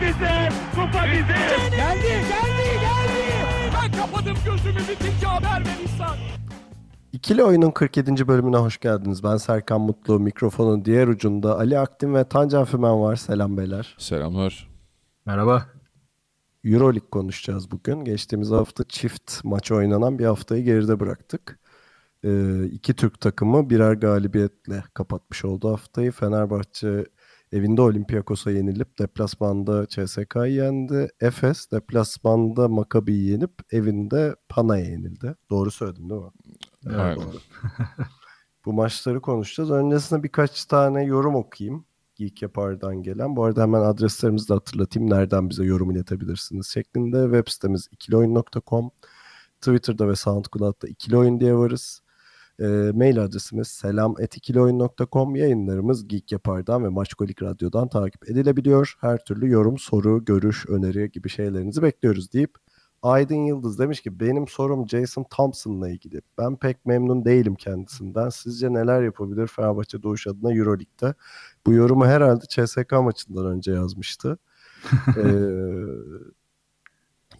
bizim, kupa bizim. Geldi, geldi, geldi. Ben kapadım gözümü bitince haber ver insan. İkili Oyun'un 47. bölümüne hoş geldiniz. Ben Serkan Mutlu, mikrofonun diğer ucunda Ali Aktin ve Tancan Fümen var. Selam beyler. Selamlar. Merhaba. Euroleague konuşacağız bugün. Geçtiğimiz hafta çift maç oynanan bir haftayı geride bıraktık. Ee, iki Türk takımı birer galibiyetle kapatmış oldu haftayı. Fenerbahçe Evinde Olympiakos'a yenilip deplasmanda CSK'yı yendi. Efes deplasmanda Maccabi'yi yenip evinde Pana'ya yenildi. Doğru söyledim değil mi? Evet. evet. Bu maçları konuşacağız. Öncesinde birkaç tane yorum okuyayım. Geek Yapar'dan gelen. Bu arada hemen adreslerimizi de hatırlatayım. Nereden bize yorum iletebilirsiniz şeklinde. Web sitemiz ikilioyun.com Twitter'da ve SoundCloud'da ikilioyun diye varız. E, mail adresimiz selametikiloyun.com yayınlarımız Geek Yapar'dan ve Maçkolik Radyo'dan takip edilebiliyor. Her türlü yorum, soru, görüş, öneri gibi şeylerinizi bekliyoruz deyip Aydın Yıldız demiş ki benim sorum Jason Thompson'la ilgili. Ben pek memnun değilim kendisinden. Sizce neler yapabilir Fenerbahçe Doğuş adına Euroleague'de? Bu yorumu herhalde CSK maçından önce yazmıştı. ee,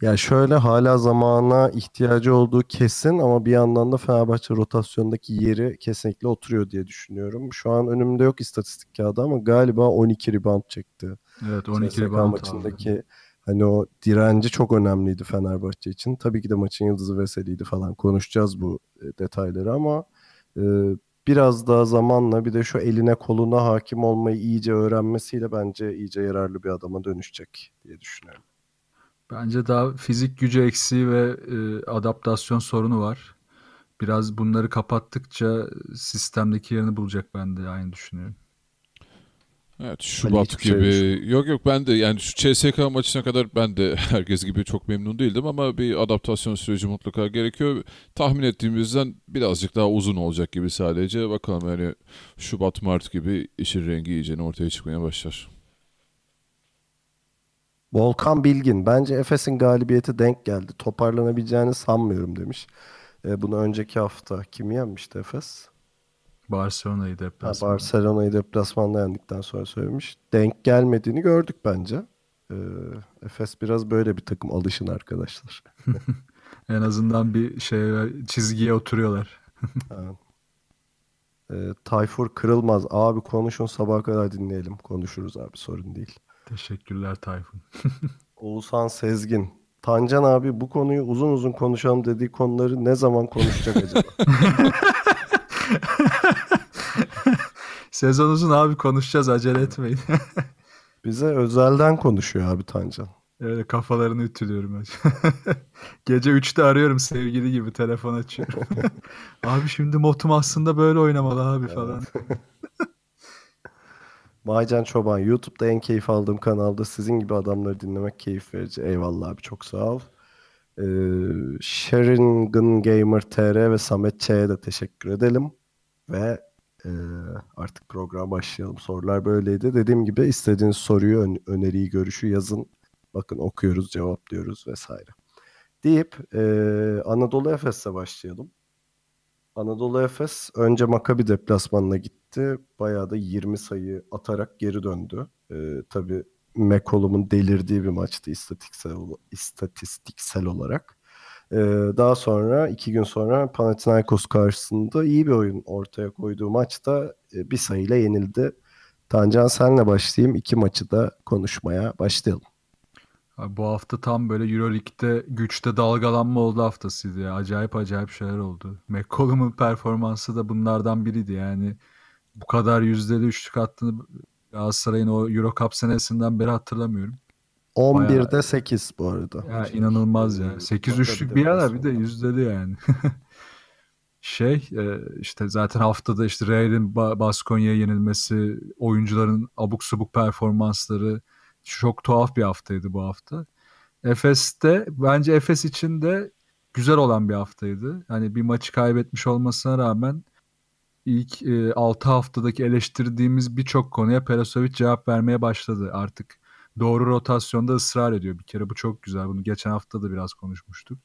ya şöyle hala zamana ihtiyacı olduğu kesin ama bir yandan da Fenerbahçe rotasyondaki yeri kesinlikle oturuyor diye düşünüyorum. Şu an önümde yok istatistik kağıdı ama galiba 12 rebound çekti. Evet 12 CSK rebound maçındaki abi. hani o direnci çok önemliydi Fenerbahçe için. Tabii ki de maçın yıldızı Veseli'ydi falan konuşacağız bu e, detayları ama e, biraz daha zamanla bir de şu eline koluna hakim olmayı iyice öğrenmesiyle bence iyice yararlı bir adama dönüşecek diye düşünüyorum. Bence daha fizik gücü eksiği ve e, adaptasyon sorunu var. Biraz bunları kapattıkça sistemdeki yerini bulacak ben de aynı düşünüyorum. Evet Şubat hani gibi. Şey yok yok ben de yani şu CSK maçına kadar ben de herkes gibi çok memnun değildim ama bir adaptasyon süreci mutlaka gerekiyor. Tahmin ettiğimizden birazcık daha uzun olacak gibi sadece. Bakalım yani Şubat Mart gibi işin rengi iyice ortaya çıkmaya başlar. Volkan Bilgin bence Efes'in galibiyeti denk geldi. Toparlanabileceğini sanmıyorum demiş. E, bunu önceki hafta kim yenmişti Efes? Barcelona'yı deplasmanda. Ha, Barcelona'yı deplasmanda yendikten sonra söylemiş. Denk gelmediğini gördük bence. E, Efes biraz böyle bir takım alışın arkadaşlar. en azından bir şey çizgiye oturuyorlar. E, Tayfur Kırılmaz abi konuşun sabah kadar dinleyelim. Konuşuruz abi sorun değil. Teşekkürler Tayfun. Oğuzhan Sezgin. Tancan abi bu konuyu uzun uzun konuşalım dediği konuları ne zaman konuşacak acaba? Sezon uzun abi konuşacağız acele etmeyin. Bize özelden konuşuyor abi Tancan. Evet kafalarını ütülüyorum. Gece 3'te arıyorum sevgili gibi telefon açıyorum. abi şimdi motum aslında böyle oynamalı abi falan. Baycan Çoban YouTube'da en keyif aldığım kanalda sizin gibi adamları dinlemek keyif verici. Eyvallah abi çok sağ ol. Ee, Sheringan Gamer TR ve Samet Ç'ye de teşekkür edelim. Ve e, artık program başlayalım. Sorular böyleydi. Dediğim gibi istediğiniz soruyu, öneriyi, görüşü yazın. Bakın okuyoruz, cevaplıyoruz vesaire. Deyip e, Anadolu Efes'e başlayalım. Anadolu Efes önce Makabi deplasmanına gitti. Bayağı da 20 sayı atarak geri döndü. Ee, tabii McCollum'un delirdiği bir maçtı istatistiksel, istatistiksel olarak. Ee, daha sonra iki gün sonra Panathinaikos karşısında iyi bir oyun ortaya koyduğu maçta e, bir sayıyla yenildi. Tancan senle başlayayım. iki maçı da konuşmaya başlayalım. Abi bu hafta tam böyle Euroleague'de güçte dalgalanma oldu haftasıydı ya. Acayip acayip şeyler oldu. McCollum'un performansı da bunlardan biriydi yani. Bu kadar yüzdeli üçlük attığını Galatasaray'ın o Euro Cup senesinden beri hatırlamıyorum. 11'de Bayağı... 8 bu arada. Ya inanılmaz ya. 8 üçlük bir yana bir de yüzdeli yani. şey e, işte zaten haftada işte Real'in Baskonya'ya yenilmesi, oyuncuların abuk subuk performansları, çok tuhaf bir haftaydı bu hafta. Efes'te bence Efes için de güzel olan bir haftaydı. Hani bir maçı kaybetmiş olmasına rağmen ilk e, 6 haftadaki eleştirdiğimiz birçok konuya Perasovic cevap vermeye başladı artık. Doğru rotasyonda ısrar ediyor bir kere. Bu çok güzel. Bunu geçen hafta da biraz konuşmuştuk.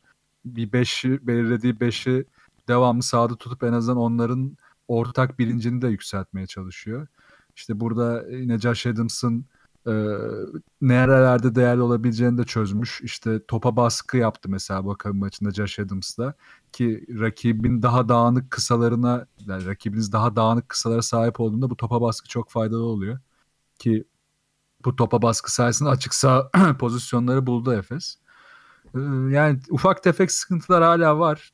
Bir 5'i belirlediği 5'i devamlı sağda tutup en azından onların ortak bilincini de yükseltmeye çalışıyor. İşte burada yine e, Josh Adams'ın e, nerelerde değerli olabileceğini de çözmüş. İşte topa baskı yaptı mesela Bakın maçında Josh Adams'la ki rakibin daha dağınık kısalarına yani rakibiniz daha dağınık kısalara sahip olduğunda bu topa baskı çok faydalı oluyor. Ki bu topa baskı sayesinde açık sağ pozisyonları buldu Efes. E, yani ufak tefek sıkıntılar hala var.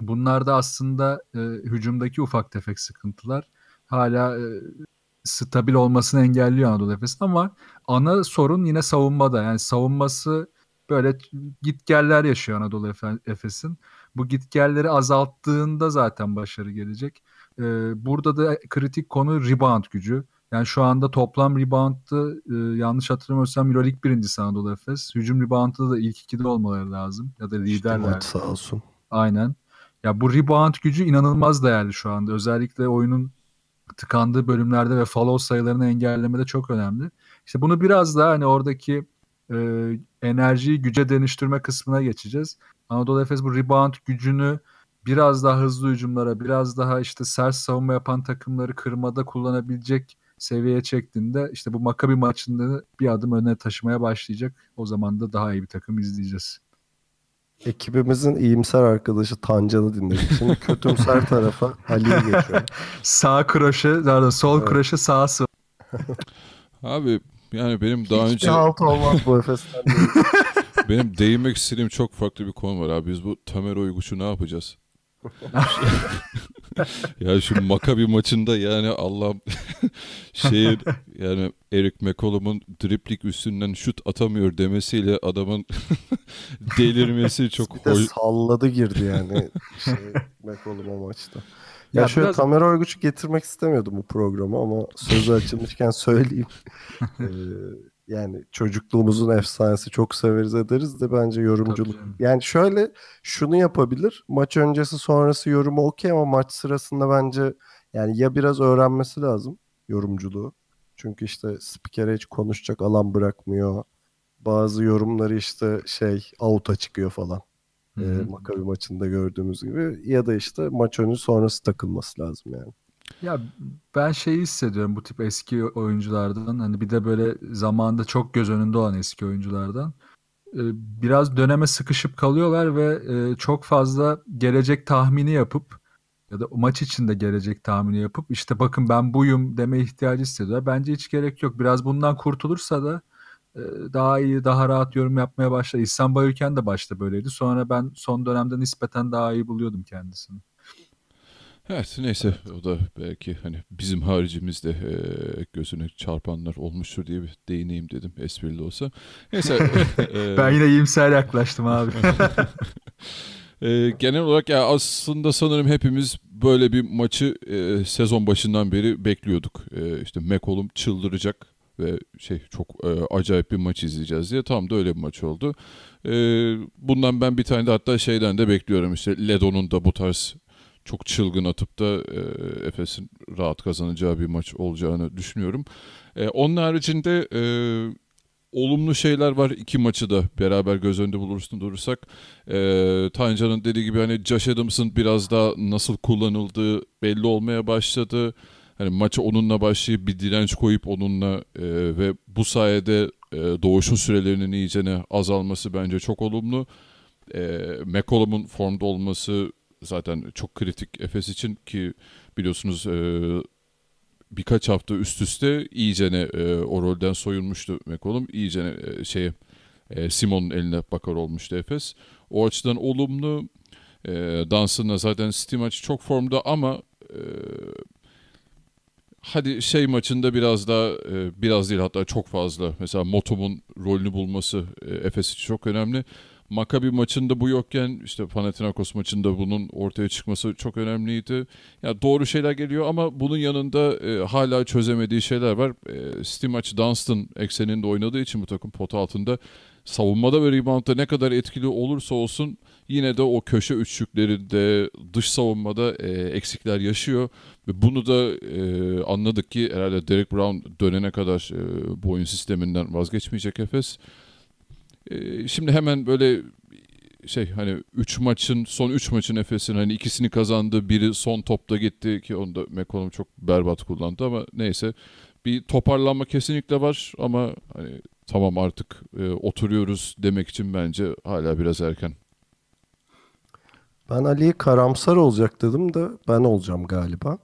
Bunlar da aslında e, hücumdaki ufak tefek sıkıntılar. Hala e, stabil olmasını engelliyor Anadolu Efes'in ama ana sorun yine savunmada. Yani savunması böyle gitgeller yaşıyor Anadolu Efes'in. Bu gitgelleri azalttığında zaten başarı gelecek. Ee, burada da kritik konu rebound gücü. Yani şu anda toplam rebound'ı e, yanlış hatırlamıyorsam Euroleague birincisi Anadolu Efes. Hücum rebound'ı da ilk ikide olmaları lazım. Ya da liderler. İşte sağ olsun. Aynen. Ya bu rebound gücü inanılmaz değerli şu anda. Özellikle oyunun tıkandığı bölümlerde ve follow sayılarını engellemede çok önemli. İşte bunu biraz daha hani oradaki e, enerjiyi güce dönüştürme kısmına geçeceğiz. Anadolu Efes bu rebound gücünü biraz daha hızlı hücumlara, biraz daha işte sert savunma yapan takımları kırmada kullanabilecek seviyeye çektiğinde işte bu Makabi maçında bir adım öne taşımaya başlayacak. O zaman da daha iyi bir takım izleyeceğiz. Ekibimizin iyimser arkadaşı Tancan'ı dinledik. Şimdi kötümser tarafa Ali'ye geçiyorum. Sağ kroşe, pardon sol evet. kroşe sağ sol. Abi yani benim Hiç daha önce... Hiçbir halt olmaz bu benim değinmek istediğim çok farklı bir konu var abi. Biz bu Tamer Uyguç'u ne yapacağız? ya şu Makabi maçında yani Allah şey yani Eric McCollum'un driplik üstünden şut atamıyor demesiyle adamın delirmesi çok bir hoş. salladı girdi yani şey, McCollum o maçta. Ya, ya şöyle biraz... Tamer Oyguç getirmek istemiyordum bu programı ama sözü açılmışken söyleyeyim. Ee, yani çocukluğumuzun efsanesi çok severiz ederiz de bence yorumculuk. Yani şöyle şunu yapabilir. Maç öncesi sonrası yorumu okey ama maç sırasında bence yani ya biraz öğrenmesi lazım yorumculuğu. Çünkü işte spikere hiç konuşacak alan bırakmıyor. Bazı yorumları işte şey out'a çıkıyor falan. Hı-hı. Ee, Makabi maçında gördüğümüz gibi. Ya da işte maç önü sonrası takılması lazım yani. Ya ben şeyi hissediyorum bu tip eski oyunculardan hani bir de böyle zamanda çok göz önünde olan eski oyunculardan ee, biraz döneme sıkışıp kalıyorlar ve e, çok fazla gelecek tahmini yapıp ya da maç içinde gelecek tahmini yapıp işte bakın ben buyum deme ihtiyacı hissediyorlar. Bence hiç gerek yok. Biraz bundan kurtulursa da e, daha iyi, daha rahat yorum yapmaya başladı. İhsan Bayülken de başta böyleydi. Sonra ben son dönemde nispeten daha iyi buluyordum kendisini. Evet neyse o da belki hani bizim haricimizde e, gözüne çarpanlar olmuştur diye bir değineyim dedim esprili olsa. Neyse. e, ben yine iyimser yaklaştım abi. e, genel olarak ya aslında sanırım hepimiz böyle bir maçı e, sezon başından beri bekliyorduk. E, işte McCollum çıldıracak ve şey çok e, acayip bir maç izleyeceğiz diye tam da öyle bir maç oldu. E, bundan ben bir tane de hatta şeyden de bekliyorum işte Ledo'nun da bu tarz çok çılgın atıp da e, Efes'in rahat kazanacağı bir maç olacağını düşünüyorum. E, onun haricinde e, olumlu şeyler var iki maçı da beraber göz önünde bulursun durursak. E, Tancan'ın dediği gibi hani Josh Adams'ın biraz daha nasıl kullanıldığı belli olmaya başladı. Hani maçı onunla başlayıp bir direnç koyup onunla e, ve bu sayede e, doğuşun sürelerinin iyicene azalması bence çok olumlu. E, McCollum'un formda olması zaten çok kritik Efes için ki biliyorsunuz e, birkaç hafta üst üste iyicene e, o rolden soyunmuştu McCollum. İyicene e, şeye e, Simon'un eline bakar olmuştu Efes. O açıdan olumlu. E, dansında zaten Stimac çok formda ama e, hadi şey maçında biraz daha e, biraz değil hatta çok fazla mesela Motob'un rolünü bulması e, Efes için çok önemli. Makabi maçında bu yokken işte Panathinaikos maçında bunun ortaya çıkması çok önemliydi. Ya yani doğru şeyler geliyor ama bunun yanında e, hala çözemediği şeyler var. E, Stimac Dunstan ekseninde oynadığı için bu takım pot altında savunmada ve reboundda ne kadar etkili olursa olsun yine de o köşe üçlüklerinde dış savunmada e, eksikler yaşıyor. Ve bunu da e, anladık ki herhalde Derek Brown dönene kadar e, bu oyun sisteminden vazgeçmeyecek Efes. E, şimdi hemen böyle şey hani 3 maçın son 3 maçın Efes'in hani ikisini kazandı biri son topta gitti ki onu da McCollum çok berbat kullandı ama neyse bir toparlanma kesinlikle var ama hani tamam artık e, oturuyoruz demek için bence hala biraz erken. Ben Ali'yi karamsar olacak dedim de ben olacağım galiba.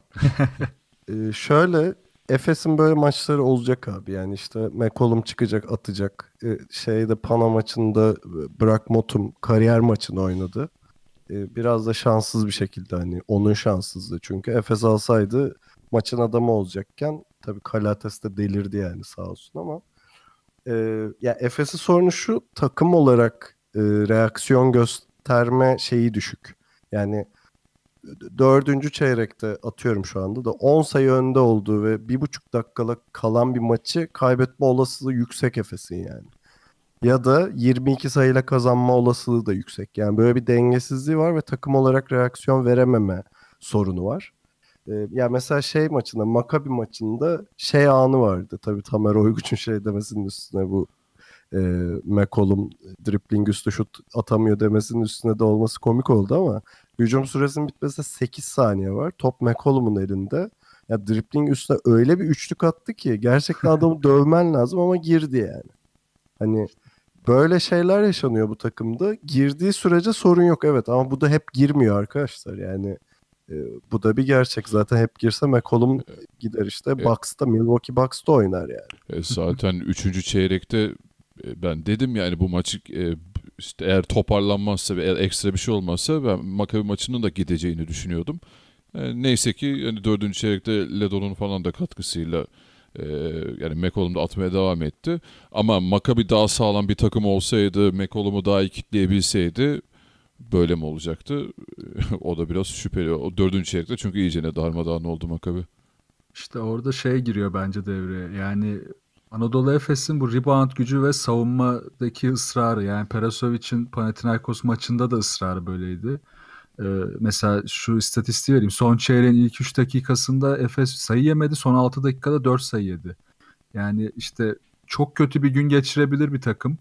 ee, şöyle Efes'in böyle maçları olacak abi. Yani işte McCollum çıkacak, atacak. Ee, şeyde Pana maçında e, Brock Motum kariyer maçını oynadı. Ee, biraz da şanssız bir şekilde hani onun şanssızlığı. Çünkü Efes alsaydı maçın adamı olacakken tabii Kalates de delirdi yani sağ olsun ama e, ya Efes'in sorunu şu takım olarak e, reaksiyon göster terme şeyi düşük. Yani dördüncü çeyrekte atıyorum şu anda da 10 sayı önde olduğu ve bir buçuk dakikalık kalan bir maçı kaybetme olasılığı yüksek Efes'in yani. Ya da 22 sayıyla kazanma olasılığı da yüksek. Yani böyle bir dengesizliği var ve takım olarak reaksiyon verememe sorunu var. Ee, ya mesela şey maçında, Makabi maçında şey anı vardı. Tabii Tamer Oyguç'un şey demesinin üstüne bu e, McCollum e, dribbling üstü şut atamıyor demesinin üstüne de olması komik oldu ama hücum süresinin bitmesine 8 saniye var. Top McCollum'un elinde. Ya dribbling üstüne öyle bir üçlük attı ki gerçekten adamı dövmen lazım ama girdi yani. Hani böyle şeyler yaşanıyor bu takımda. Girdiği sürece sorun yok evet ama bu da hep girmiyor arkadaşlar. Yani e, bu da bir gerçek. Zaten hep girse McCollum gider işte. E, Bucks'ta Milwaukee Bucks'ta oynar yani. E, zaten 3. çeyrekte e, ben dedim yani bu maçı e, işte eğer toparlanmazsa ve ekstra bir şey olmazsa ben Makabi maçının da gideceğini düşünüyordum. E, neyse ki yani dördüncü çeyrekte Ledon'un falan da katkısıyla yani McCollum da atmaya devam etti. Ama Makabi daha sağlam bir takım olsaydı, McCollum'u daha iyi kitleyebilseydi böyle mi olacaktı? o da biraz şüpheli. O dördüncü çeyrekte çünkü iyice ne darmadağın oldu Makabi. İşte orada şey giriyor bence devreye. Yani Anadolu Efes'in bu rebound gücü ve savunmadaki ısrarı yani Perasovic'in Panathinaikos maçında da ısrarı böyleydi. Ee, mesela şu istatistiği vereyim. Son çeyreğin ilk 3 dakikasında Efes sayı yemedi. Son 6 dakikada 4 sayı yedi. Yani işte çok kötü bir gün geçirebilir bir takım.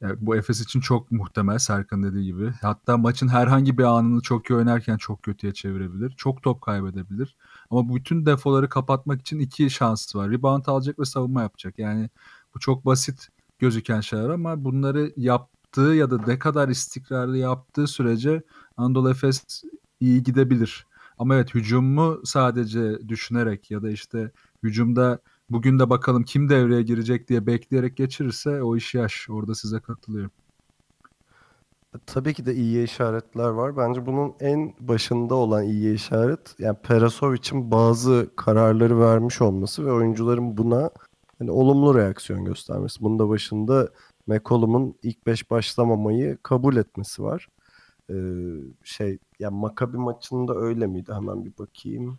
Yani bu Efes için çok muhtemel Serkan dediği gibi. Hatta maçın herhangi bir anını çok iyi oynarken çok kötüye çevirebilir. Çok top kaybedebilir. Ama bütün defoları kapatmak için iki şans var. Rebound alacak ve savunma yapacak. Yani bu çok basit gözüken şeyler ama bunları yaptığı ya da ne kadar istikrarlı yaptığı sürece Anadolu Efes iyi gidebilir. Ama evet hücumu sadece düşünerek ya da işte hücumda bugün de bakalım kim devreye girecek diye bekleyerek geçirirse o iş yaş. Orada size katılıyorum. Tabii ki de iyi işaretler var. Bence bunun en başında olan iyi işaret yani Perasovic'in bazı kararları vermiş olması ve oyuncuların buna yani olumlu reaksiyon göstermesi. Bunun da başında McCollum'un ilk beş başlamamayı kabul etmesi var. Ee, şey yani Makabi maçında öyle miydi? Hemen bir bakayım.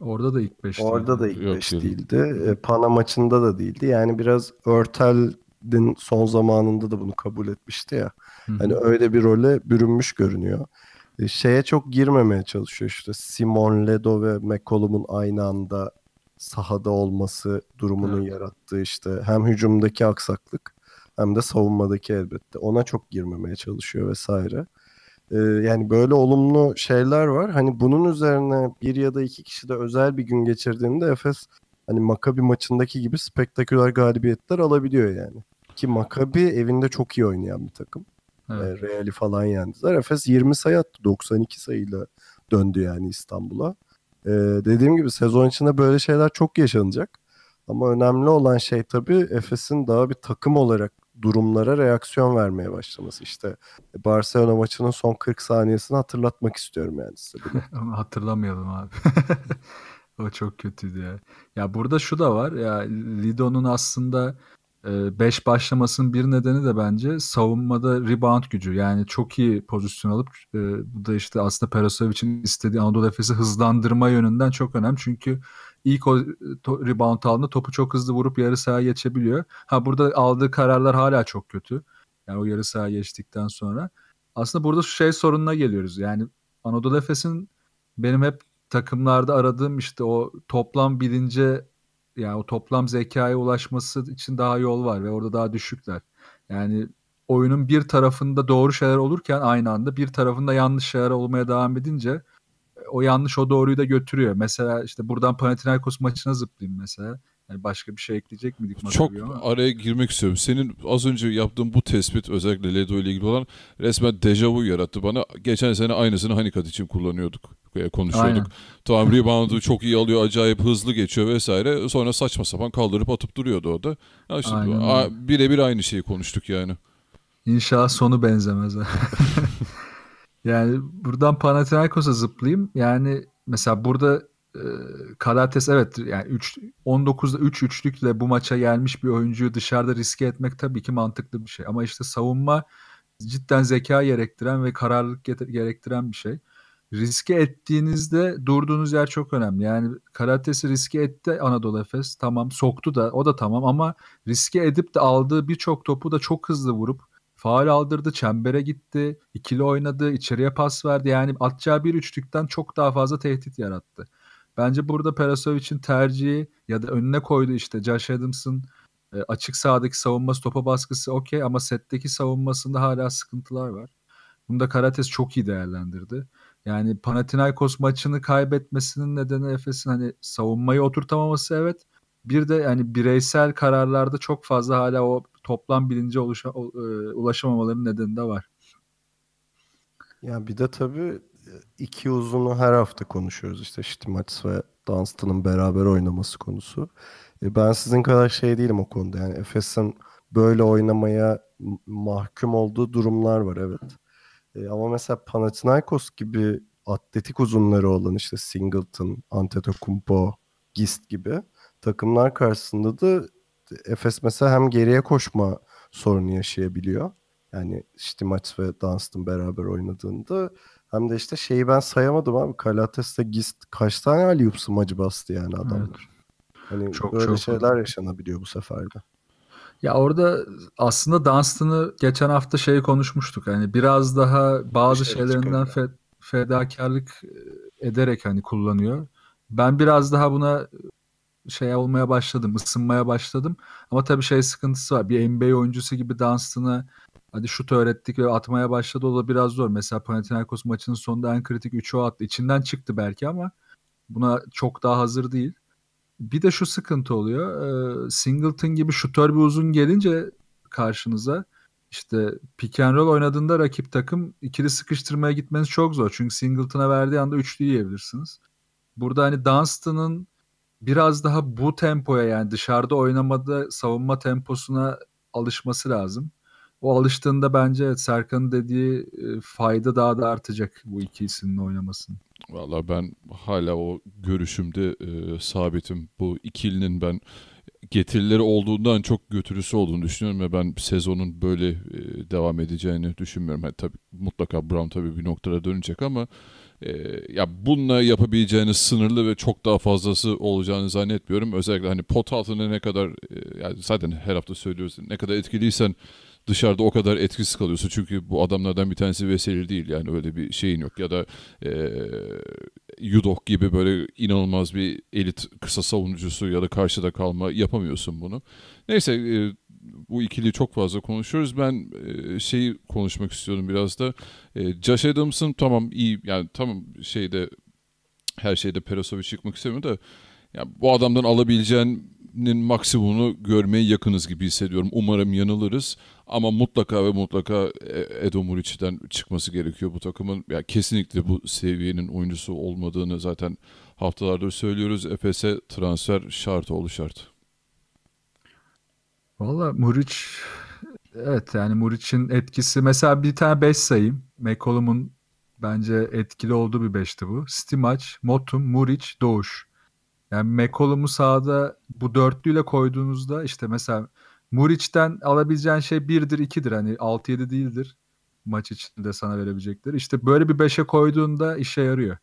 Orada da ilk 5 Orada da ilk 5 değildi. E, Pana maçında da değildi. Yani biraz Örtel'in son zamanında da bunu kabul etmişti ya. Hani öyle bir role bürünmüş görünüyor. E, şeye çok girmemeye çalışıyor işte Simon Ledo ve McCollum'un aynı anda sahada olması durumunun evet. yarattığı işte hem hücumdaki aksaklık hem de savunmadaki elbette. Ona çok girmemeye çalışıyor vesaire. Ee, yani böyle olumlu şeyler var. Hani bunun üzerine bir ya da iki kişi de özel bir gün geçirdiğinde Efes hani Makabi maçındaki gibi spektaküler galibiyetler alabiliyor yani. Ki Makabi evinde çok iyi oynayan bir takım. Ee, evet. E, Real'i falan yendiler. Efes 20 sayı attı. 92 sayıyla döndü yani İstanbul'a. E, dediğim gibi sezon içinde böyle şeyler çok yaşanacak. Ama önemli olan şey tabii Efes'in daha bir takım olarak durumlara reaksiyon vermeye başlaması. İşte e, Barcelona maçının son 40 saniyesini hatırlatmak istiyorum yani size. Ama hatırlamayalım abi. o çok kötüydü ya. Ya burada şu da var ya Lido'nun aslında 5 başlamasının bir nedeni de bence savunmada rebound gücü. Yani çok iyi pozisyon alıp e, bu da işte aslında Perasovic'in istediği Anadolu Efes'i hızlandırma yönünden çok önemli. Çünkü ilk o to, rebound aldığında topu çok hızlı vurup yarı sahaya geçebiliyor. Ha burada aldığı kararlar hala çok kötü. Yani o yarı sahaya geçtikten sonra. Aslında burada şu şey sorununa geliyoruz. Yani Anadolu Efes'in benim hep takımlarda aradığım işte o toplam bilince yani o toplam zekaya ulaşması için daha yol var ve orada daha düşükler. Yani oyunun bir tarafında doğru şeyler olurken aynı anda bir tarafında yanlış şeyler olmaya devam edince o yanlış o doğruyu da götürüyor. Mesela işte buradan Panathinaikos maçına zıplayayım mesela. Yani başka bir şey ekleyecek miydik? Çok araya girmek istiyorum. Senin az önce yaptığın bu tespit özellikle Ledo ile ilgili olan resmen dejavu yarattı bana. Geçen sene aynısını Hanikat için kullanıyorduk, e, konuşuyorduk. Aynen. Tamam reboundu çok iyi alıyor, acayip hızlı geçiyor vesaire. Sonra saçma sapan kaldırıp atıp duruyordu o da. Yani işte birebir aynı şeyi konuştuk yani. İnşallah sonu benzemez. Yani buradan Panathinaikos'a zıplayayım. Yani mesela burada e, Kalates evet yani 3 19'da 3 üçlükle bu maça gelmiş bir oyuncuyu dışarıda riske etmek tabii ki mantıklı bir şey. Ama işte savunma cidden zeka gerektiren ve kararlılık gerektiren bir şey. Riske ettiğinizde durduğunuz yer çok önemli. Yani Karates'i riske etti Anadolu Efes. Tamam soktu da o da tamam ama riske edip de aldığı birçok topu da çok hızlı vurup faal aldırdı, çembere gitti, ikili oynadı, içeriye pas verdi. Yani atacağı bir üçlükten çok daha fazla tehdit yarattı. Bence burada Perasovic'in tercihi ya da önüne koydu işte Josh Adams'ın e, açık sahadaki savunması topa baskısı okey ama setteki savunmasında hala sıkıntılar var. Bunu da Karates çok iyi değerlendirdi. Yani Panathinaikos maçını kaybetmesinin nedeni Efes'in hani savunmayı oturtamaması evet bir de yani bireysel kararlarda çok fazla hala o toplam bilince oluşa, e, ulaşamamaların nedeni de var. Ya bir de tabii e, iki uzunu her hafta konuşuyoruz. işte Şitimatis ve Dunstan'ın beraber oynaması konusu. E ben sizin kadar şey değilim o konuda. Yani Efes'in böyle oynamaya mahkum olduğu durumlar var evet. E ama mesela Panathinaikos gibi atletik uzunları olan işte Singleton, Antetokounmpo, Gist gibi takımlar karşısında da Efes mesela hem geriye koşma sorunu yaşayabiliyor. Yani işte maç ve Dunstan beraber oynadığında hem de işte şeyi ben sayamadım abi. Kalates'te Gist kaç tane aliyupsu maçı bastı yani adamlar. Evet. Hani çok, böyle çok. şeyler yaşanabiliyor bu seferde. Ya orada aslında Dunstan'ı geçen hafta şey konuşmuştuk. Hani biraz daha bazı şey şeylerinden fe, fedakarlık e, ederek hani kullanıyor. Ben biraz daha buna şey olmaya başladım, ısınmaya başladım. Ama tabii şey sıkıntısı var. Bir NBA oyuncusu gibi Dunstan'a hadi şut öğrettik ve atmaya başladı. O da biraz zor. Mesela Panathinaikos maçının sonunda en kritik 3'ü attı. İçinden çıktı belki ama buna çok daha hazır değil. Bir de şu sıkıntı oluyor. Singleton gibi şutör bir uzun gelince karşınıza işte pick and roll oynadığında rakip takım ikili sıkıştırmaya gitmeniz çok zor. Çünkü Singleton'a verdiği anda üçlü yiyebilirsiniz. Burada hani Dunstan'ın biraz daha bu tempoya yani dışarıda oynamada savunma temposuna alışması lazım. O alıştığında bence evet, Serkan'ın dediği e, fayda daha da artacak bu ikisinin oynamasının. Valla ben hala o görüşümde e, sabitim. Bu ikilinin ben getirileri olduğundan çok götürüsü olduğunu düşünüyorum ve ben sezonun böyle e, devam edeceğini düşünmüyorum. Yani tabii mutlaka Brown tabii bir noktada dönecek ama e, ya bununla yapabileceğiniz sınırlı ve çok daha fazlası olacağını zannetmiyorum. Özellikle hani pot altında ne kadar e, yani zaten her hafta söylüyoruz ne kadar etkiliysen dışarıda o kadar etkisiz kalıyorsun. Çünkü bu adamlardan bir tanesi veseli değil yani öyle bir şeyin yok. Ya da e, Yudok gibi böyle inanılmaz bir elit kısa savunucusu ya da karşıda kalma yapamıyorsun bunu. Neyse e, bu ikili çok fazla konuşuyoruz. Ben e, şeyi konuşmak istiyorum biraz da. E, Josh Adams'ın tamam iyi yani tamam şeyde her şeyde Perasovic çıkmak istemiyor da yani bu adamdan alabileceğinin maksimumunu görmeye yakınız gibi hissediyorum. Umarım yanılırız ama mutlaka ve mutlaka e, Edo Muric'den çıkması gerekiyor bu takımın. Yani kesinlikle bu seviyenin oyuncusu olmadığını zaten haftalardır söylüyoruz. Efes'e transfer şart oğlu şart. Valla Muriç evet yani Muriç'in etkisi mesela bir tane 5 sayayım. McCollum'un bence etkili olduğu bir 5'ti bu. Stimaç, Motum, Muriç, Doğuş. Yani McCollum'u sahada bu dörtlüyle koyduğunuzda işte mesela Muriç'ten alabileceğin şey 1'dir 2'dir hani 6-7 değildir maç içinde sana verebilecekleri. İşte böyle bir 5'e koyduğunda işe yarıyor.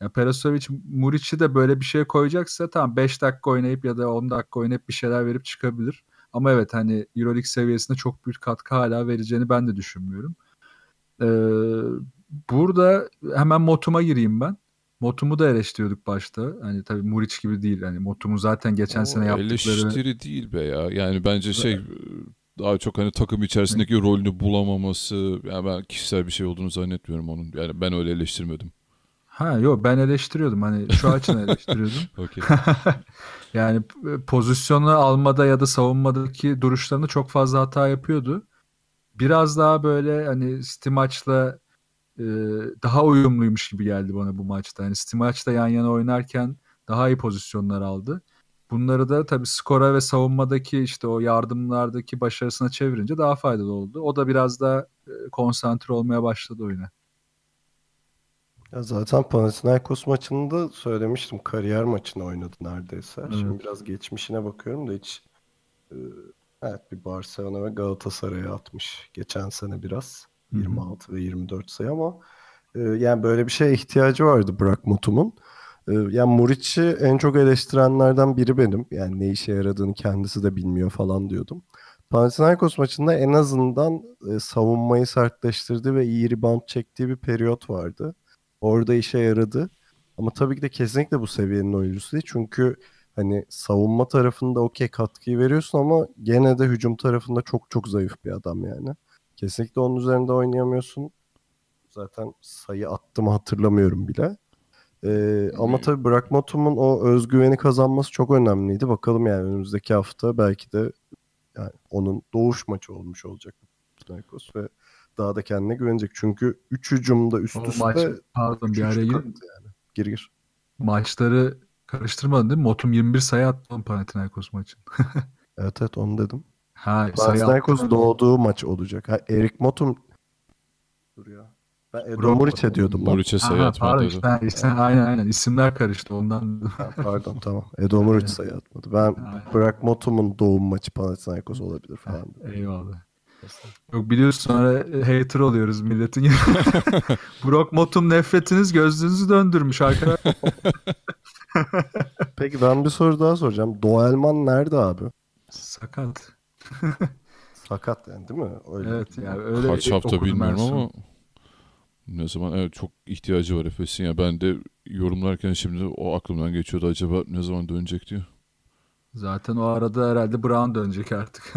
Ya Perasovic Muriç'i de böyle bir şeye koyacaksa tamam 5 dakika oynayıp ya da 10 dakika oynayıp bir şeyler verip çıkabilir. Ama evet hani Euroleague seviyesinde çok büyük katkı hala vereceğini ben de düşünmüyorum. Ee, burada hemen Motum'a gireyim ben. Motum'u da eleştiriyorduk başta. Hani tabii Muriç gibi değil. Hani Motum'u zaten geçen o sene yaptıkları... Eleştiri değil be ya. Yani bence şey daha çok hani takım içerisindeki rolünü bulamaması. Yani ben kişisel bir şey olduğunu zannetmiyorum onun. Yani ben öyle eleştirmedim. Ha yok ben eleştiriyordum hani şu açın eleştiriyordum. yani pozisyonu almada ya da savunmadaki duruşlarını çok fazla hata yapıyordu. Biraz daha böyle hani Stimaç'la e, daha uyumluymuş gibi geldi bana bu maçta. Hani Stimaç'la yan yana oynarken daha iyi pozisyonlar aldı. Bunları da tabii skora ve savunmadaki işte o yardımlardaki başarısına çevirince daha faydalı oldu. O da biraz daha e, konsantre olmaya başladı oyuna. Ya zaten Panathinaikos maçında söylemiştim. Kariyer maçını oynadı neredeyse. Evet. Şimdi biraz geçmişine bakıyorum da hiç e, evet bir Barcelona ve Galatasaray'a atmış geçen sene biraz. Hı -hı. 26 ve 24 sayı ama e, yani böyle bir şeye ihtiyacı vardı Burak Mutum'un. E, yani Muriç'i en çok eleştirenlerden biri benim. Yani ne işe yaradığını kendisi de bilmiyor falan diyordum. Panathinaikos maçında en azından savunmayı sertleştirdi ve iyi rebound çektiği bir periyot vardı. Orada işe yaradı. Ama tabii ki de kesinlikle bu seviyenin oyuncusu değil. Çünkü hani savunma tarafında okey katkıyı veriyorsun ama gene de hücum tarafında çok çok zayıf bir adam yani. Kesinlikle onun üzerinde oynayamıyorsun. Zaten sayı attığımı hatırlamıyorum bile. Ee, ama tabii Burak Motum'un o özgüveni kazanması çok önemliydi. Bakalım yani önümüzdeki hafta belki de yani onun doğuş maçı olmuş olacak ve daha da kendine güvenecek. Çünkü 3 hücumda üst üste maç, pardon bir araya gir. Yani. Gir gir. Maçları karıştırmadın değil mi? Motum 21 sayı attı Panathinaikos maçın. evet evet onu dedim. Ha, Panathinaikos doğduğu maç olacak. Ha, Erik Motum dur ya. Ben Romuriç'e diyordum. Romuriç'e sayı atmadı. Ben, işte, aynen aynen isimler karıştı ondan. pardon tamam. Edomuriç sayı atmadı. Ben aynen. Burak Motum'un doğum maçı Panathinaikos olabilir falan. Eyvallah istersen. Yok biliyorsun sonra e, hater oluyoruz milletin. Brock Motum nefretiniz gözünüzü döndürmüş arkadaşlar. Peki ben bir soru daha soracağım. Doğelman nerede abi? Sakat. Sakat yani değil mi? Öyle. Evet yani öyle. Kaç hafta bilmiyorum ama ne zaman evet çok ihtiyacı var Efes'in ya. Ben de yorumlarken şimdi o aklımdan geçiyordu acaba ne zaman dönecek diyor. Zaten o arada herhalde Brown dönecek artık.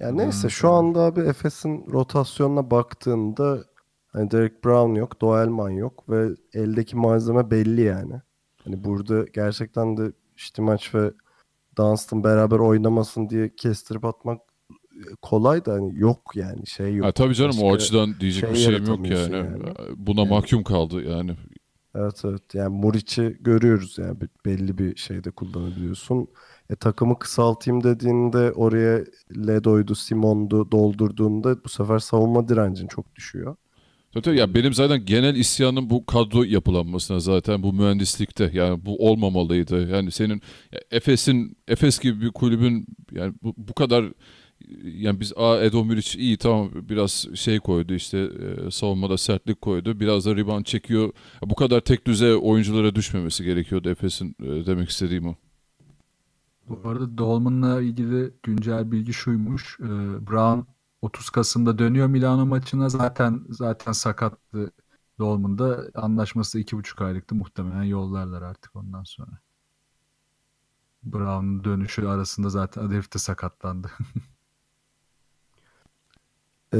Yani neyse şu hmm. anda bir Efes'in rotasyonuna baktığında hani Derek Brown yok, Doelman yok ve eldeki malzeme belli yani. Hani burada gerçekten de işte maç ve Dunstan beraber oynamasın diye kestirip atmak e, kolay da hani yok yani şey yok. Ha, tabii canım Başka o açıdan diyecek şey bir şeyim yok yani. yani. Buna yani. mahkum kaldı yani. Evet evet yani Muriç'i görüyoruz yani belli bir şeyde kullanabiliyorsun. E, takımı kısaltayım dediğinde oraya Ledo'ydu, Simon'du doldurduğunda bu sefer savunma direncin çok düşüyor. Tabii, ya benim zaten genel isyanım bu kadro yapılanmasına zaten bu mühendislikte yani bu olmamalıydı. Yani senin ya Efes'in Efes gibi bir kulübün yani bu, bu kadar yani biz A Edomiric iyi tamam biraz şey koydu işte e, savunmada sertlik koydu. Biraz da riban çekiyor. Bu kadar tek düze oyunculara düşmemesi gerekiyordu Efes'in e, demek istediğim o. Bu arada Dolman'la ilgili güncel bilgi şuymuş. E, Brown 30 Kasım'da dönüyor Milano maçına. Zaten zaten sakattı Dolman da. Anlaşması 2,5 aylıktı. Muhtemelen yollarlar artık ondan sonra. Brown'un dönüşü arasında zaten Adef de sakatlandı. e,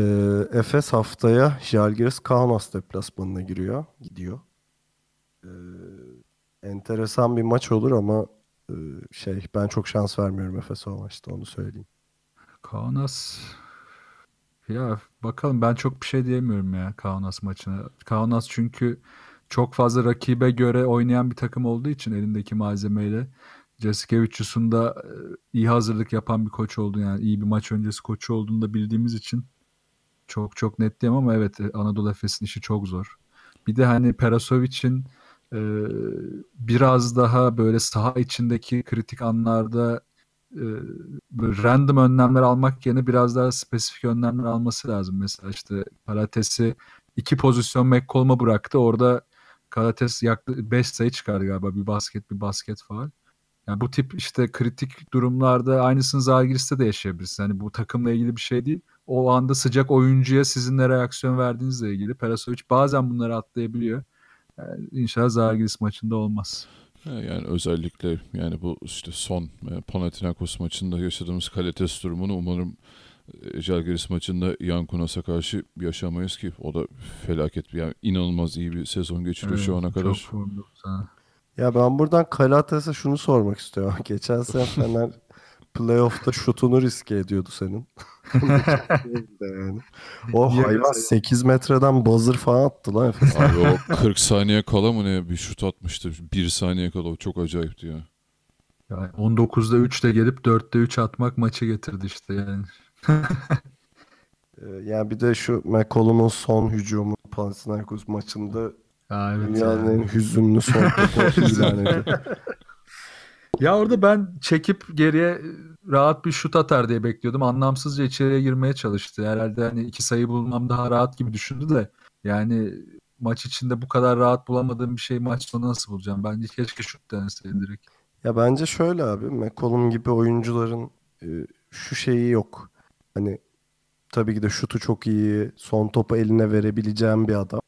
Efes haftaya Jalgiris Kaunas deplasmanına giriyor. Gidiyor. E, enteresan bir maç olur ama ee, şey ben çok şans vermiyorum Efes'e o maçta onu söyleyeyim. Kaunas ya bakalım ben çok bir şey diyemiyorum ya Kaunas maçına. Kaunas çünkü çok fazla rakibe göre oynayan bir takım olduğu için elindeki malzemeyle Jasikevicius'un da e, iyi hazırlık yapan bir koç oldu yani iyi bir maç öncesi koçu olduğunu da bildiğimiz için çok çok net diyeyim ama evet Anadolu Efes'in işi çok zor. Bir de hani Perasovic'in e, biraz daha böyle saha içindeki kritik anlarda e, random önlemler almak yerine biraz daha spesifik önlemler alması lazım. Mesela işte Parates'i iki pozisyon McCollum'a bıraktı. Orada Karates yaklaşık 5 sayı çıkardı galiba. Bir basket bir basket falan. Yani bu tip işte kritik durumlarda aynısını Zalgiris'te de yaşayabilirsin. Hani bu takımla ilgili bir şey değil. O anda sıcak oyuncuya sizinle reaksiyon verdiğinizle ilgili. Perasovic bazen bunları atlayabiliyor. İnşallah inşallah maçında olmaz. Yani özellikle yani bu işte son e, Panathinaikos maçında yaşadığımız kalites durumunu umarım Jalgiris e, maçında Yan Kunas'a karşı yaşamayız ki o da felaket bir yani inanılmaz iyi bir sezon geçiriyor evet, şu ana kadar. Çok vurdum Ya ben buradan Kalates'e şunu sormak istiyorum. Geçen sene Fener playoff'ta şutunu riske ediyordu senin. yani. O hayvan 8 metreden buzzer falan attı lan. Abi o 40 saniye kala mı ne bir şut atmıştı. 1 saniye kala o çok acayipti ya. Yani 19'da 3 de gelip 4'te 3 atmak maçı getirdi işte yani. Ee, yani bir de şu McCollum'un son hücumu Panathinaikos maçında ya, dünyanın en hüzünlü son topu Ya orada ben çekip geriye e, rahat bir şut atar diye bekliyordum. Anlamsızca içeriye girmeye çalıştı. Herhalde hani iki sayı bulmam daha rahat gibi düşündü de. Yani maç içinde bu kadar rahat bulamadığım bir şey maçta nasıl bulacağım? Bence keşke şut deneseydi direkt. Ya bence şöyle abi McCollum gibi oyuncuların e, şu şeyi yok. Hani tabii ki de şutu çok iyi, son topu eline verebileceğim bir adam.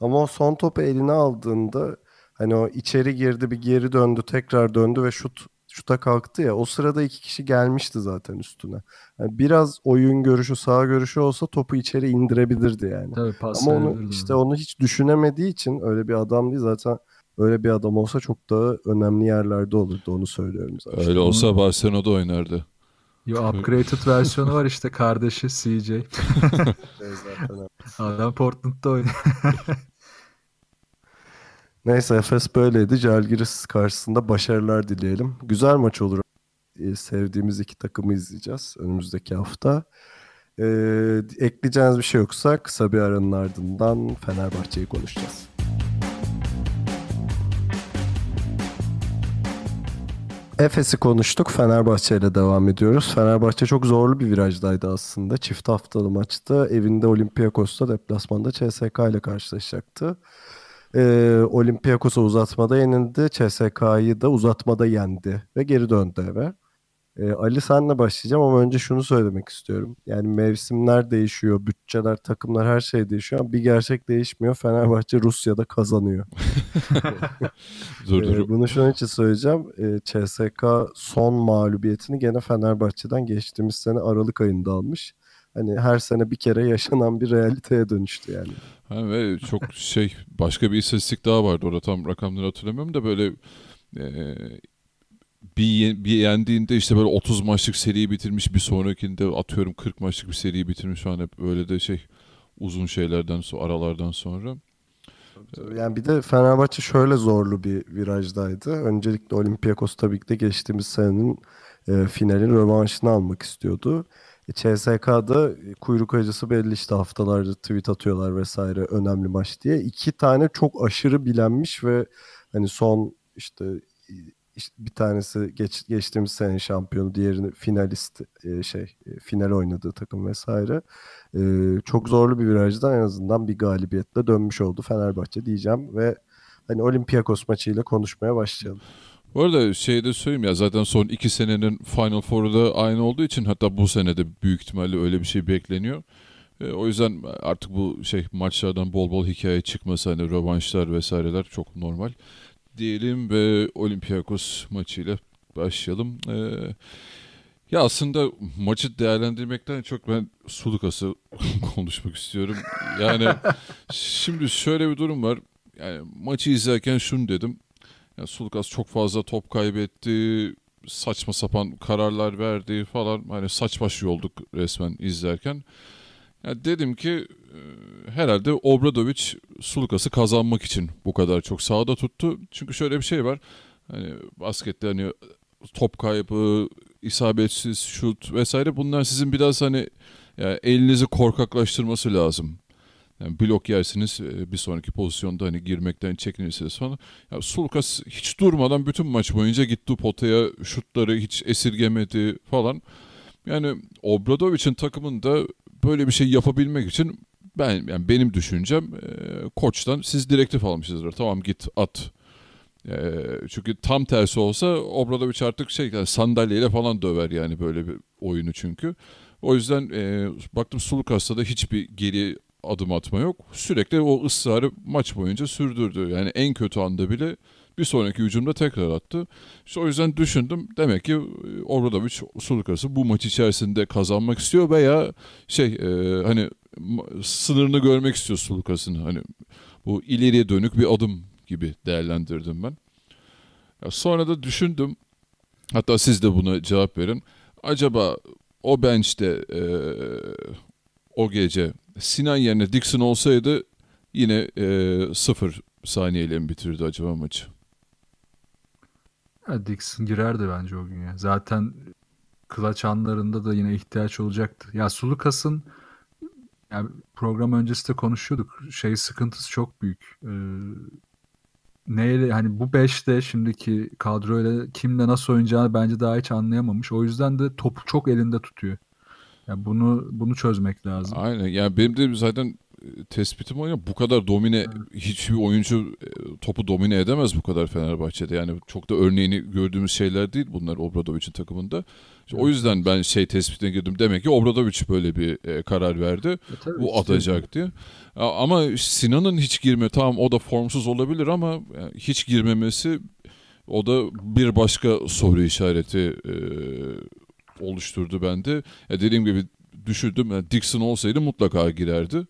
Ama o son topu eline aldığında Hani o içeri girdi bir geri döndü tekrar döndü ve şut şuta kalktı ya o sırada iki kişi gelmişti zaten üstüne. Yani biraz oyun görüşü sağ görüşü olsa topu içeri indirebilirdi yani. Tabii, pas Ama onu işte onu hiç düşünemediği için öyle bir adam değil zaten öyle bir adam olsa çok daha önemli yerlerde olurdu onu söylüyorum zaten. Öyle olsa Barcelona'da oynardı. Yo upgraded versiyonu var işte kardeşi CJ. Adam Portland'da oynuyor. Neyse Efes böyleydi. Jalgiris karşısında başarılar dileyelim. Güzel maç olur. Ee, sevdiğimiz iki takımı izleyeceğiz önümüzdeki hafta. Ee, ekleyeceğiniz bir şey yoksa kısa bir aranın ardından Fenerbahçe'yi konuşacağız. Efes'i konuştuk. Fenerbahçe ile devam ediyoruz. Fenerbahçe çok zorlu bir virajdaydı aslında. Çift haftalı maçta evinde Olympiakos'ta deplasmanda CSK ile karşılaşacaktı e, Olympiakos'a uzatmada yenildi. CSK'yı da uzatmada yendi ve geri döndü eve. E, Ali senle başlayacağım ama önce şunu söylemek istiyorum. Yani mevsimler değişiyor, bütçeler, takımlar her şey değişiyor ama bir gerçek değişmiyor. Fenerbahçe Rusya'da kazanıyor. dur dur. E, bunu şunun için söyleyeceğim. E, CSK son mağlubiyetini gene Fenerbahçe'den geçtiğimiz sene Aralık ayında almış. Hani her sene bir kere yaşanan bir realiteye dönüştü yani. Ha, ve çok şey başka bir istatistik daha vardı orada tam rakamları hatırlamıyorum da böyle e, bir, bir yendiğinde işte böyle 30 maçlık seriyi bitirmiş bir sonrakinde atıyorum 40 maçlık bir seriyi bitirmiş falan hep öyle de şey uzun şeylerden sonra aralardan sonra. Yani bir de Fenerbahçe şöyle zorlu bir virajdaydı. Öncelikle Olympiakos tabii ki de geçtiğimiz senenin e, finalin rövanşını almak istiyordu. CSK'da e, kuyruk acısı belli işte haftalarca tweet atıyorlar vesaire önemli maç diye. iki tane çok aşırı bilenmiş ve hani son işte e, bir tanesi geç, geçtiğimiz sene şampiyonu, diğerini finalist e, şey e, final oynadığı takım vesaire. çok zorlu bir virajdan en azından bir galibiyetle dönmüş oldu Fenerbahçe diyeceğim ve hani Olympiakos maçıyla konuşmaya başlayalım. Bu arada şey de söyleyeyim ya zaten son iki senenin Final Four'u da aynı olduğu için hatta bu senede büyük ihtimalle öyle bir şey bekleniyor. E, o yüzden artık bu şey maçlardan bol bol hikaye çıkması hani rövanşlar vesaireler çok normal diyelim ve Olympiakos maçıyla başlayalım. E, ya aslında maçı değerlendirmekten çok ben sulukası konuşmak istiyorum. Yani şimdi şöyle bir durum var. Yani maçı izlerken şunu dedim. Yani Sulukas çok fazla top kaybetti, saçma sapan kararlar verdi falan. Hani saç baş olduk resmen izlerken. Yani dedim ki e, herhalde Obradovic Sulukas'ı kazanmak için bu kadar çok sağda tuttu. Çünkü şöyle bir şey var. Hani baskette hani top kaybı, isabetsiz şut vesaire bunlar sizin biraz hani yani elinizi korkaklaştırması lazım. Yani blok yersiniz e, bir sonraki pozisyonda hani girmekten çekinirsiniz falan. Ya Sulkas hiç durmadan bütün maç boyunca gitti potaya şutları hiç esirgemedi falan. Yani Obradovic'in takımında böyle bir şey yapabilmek için ben yani benim düşüncem e, koçtan siz direktif almışsınızdır. Tamam git at. E, çünkü tam tersi olsa Obradoviç artık şey yani sandalyeyle falan döver yani böyle bir oyunu çünkü. O yüzden e, baktım Sulukas'ta da hiçbir geri adım atma yok. Sürekli o ısrarı maç boyunca sürdürdü. Yani en kötü anda bile bir sonraki hücumda tekrar attı. İşte o yüzden düşündüm demek ki e, Obradovic Sulukas'ı bu maç içerisinde kazanmak istiyor veya şey e, hani sınırını görmek istiyor Sulukas'ın. Hani bu ileriye dönük bir adım gibi değerlendirdim ben. Ya sonra da düşündüm. Hatta siz de buna cevap verin. Acaba o bench'te e, o gece Sinan yerine Dixon olsaydı yine e, sıfır saniyeyle mi bitirdi acaba maçı? Ya Dixon girerdi bence o gün ya. Zaten kılaç anlarında da yine ihtiyaç olacaktı. Ya Sulukas'ın yani program öncesi de konuşuyorduk. Şey sıkıntısı çok büyük. Ee, neyle hani bu beşte şimdiki kadroyla kimle nasıl oynayacağını bence daha hiç anlayamamış. O yüzden de topu çok elinde tutuyor. Ya bunu bunu çözmek lazım. Aynen. yani benim de zaten e, tespitim o ya bu kadar domine hiçbir oyuncu e, topu domine edemez bu kadar Fenerbahçe'de. Yani çok da örneğini gördüğümüz şeyler değil bunlar Obradovic'in takımında. İşte evet. O yüzden ben şey tespitine girdim. Demek ki Obradovic böyle bir e, karar verdi. E, tabii, bu atacak diye. Ama Sinan'ın hiç girme tamam o da formsuz olabilir ama yani hiç girmemesi o da bir başka soru işareti e, oluşturdu bende. Ya dediğim gibi düşürdüm. Yani Dixon olsaydı mutlaka girerdi.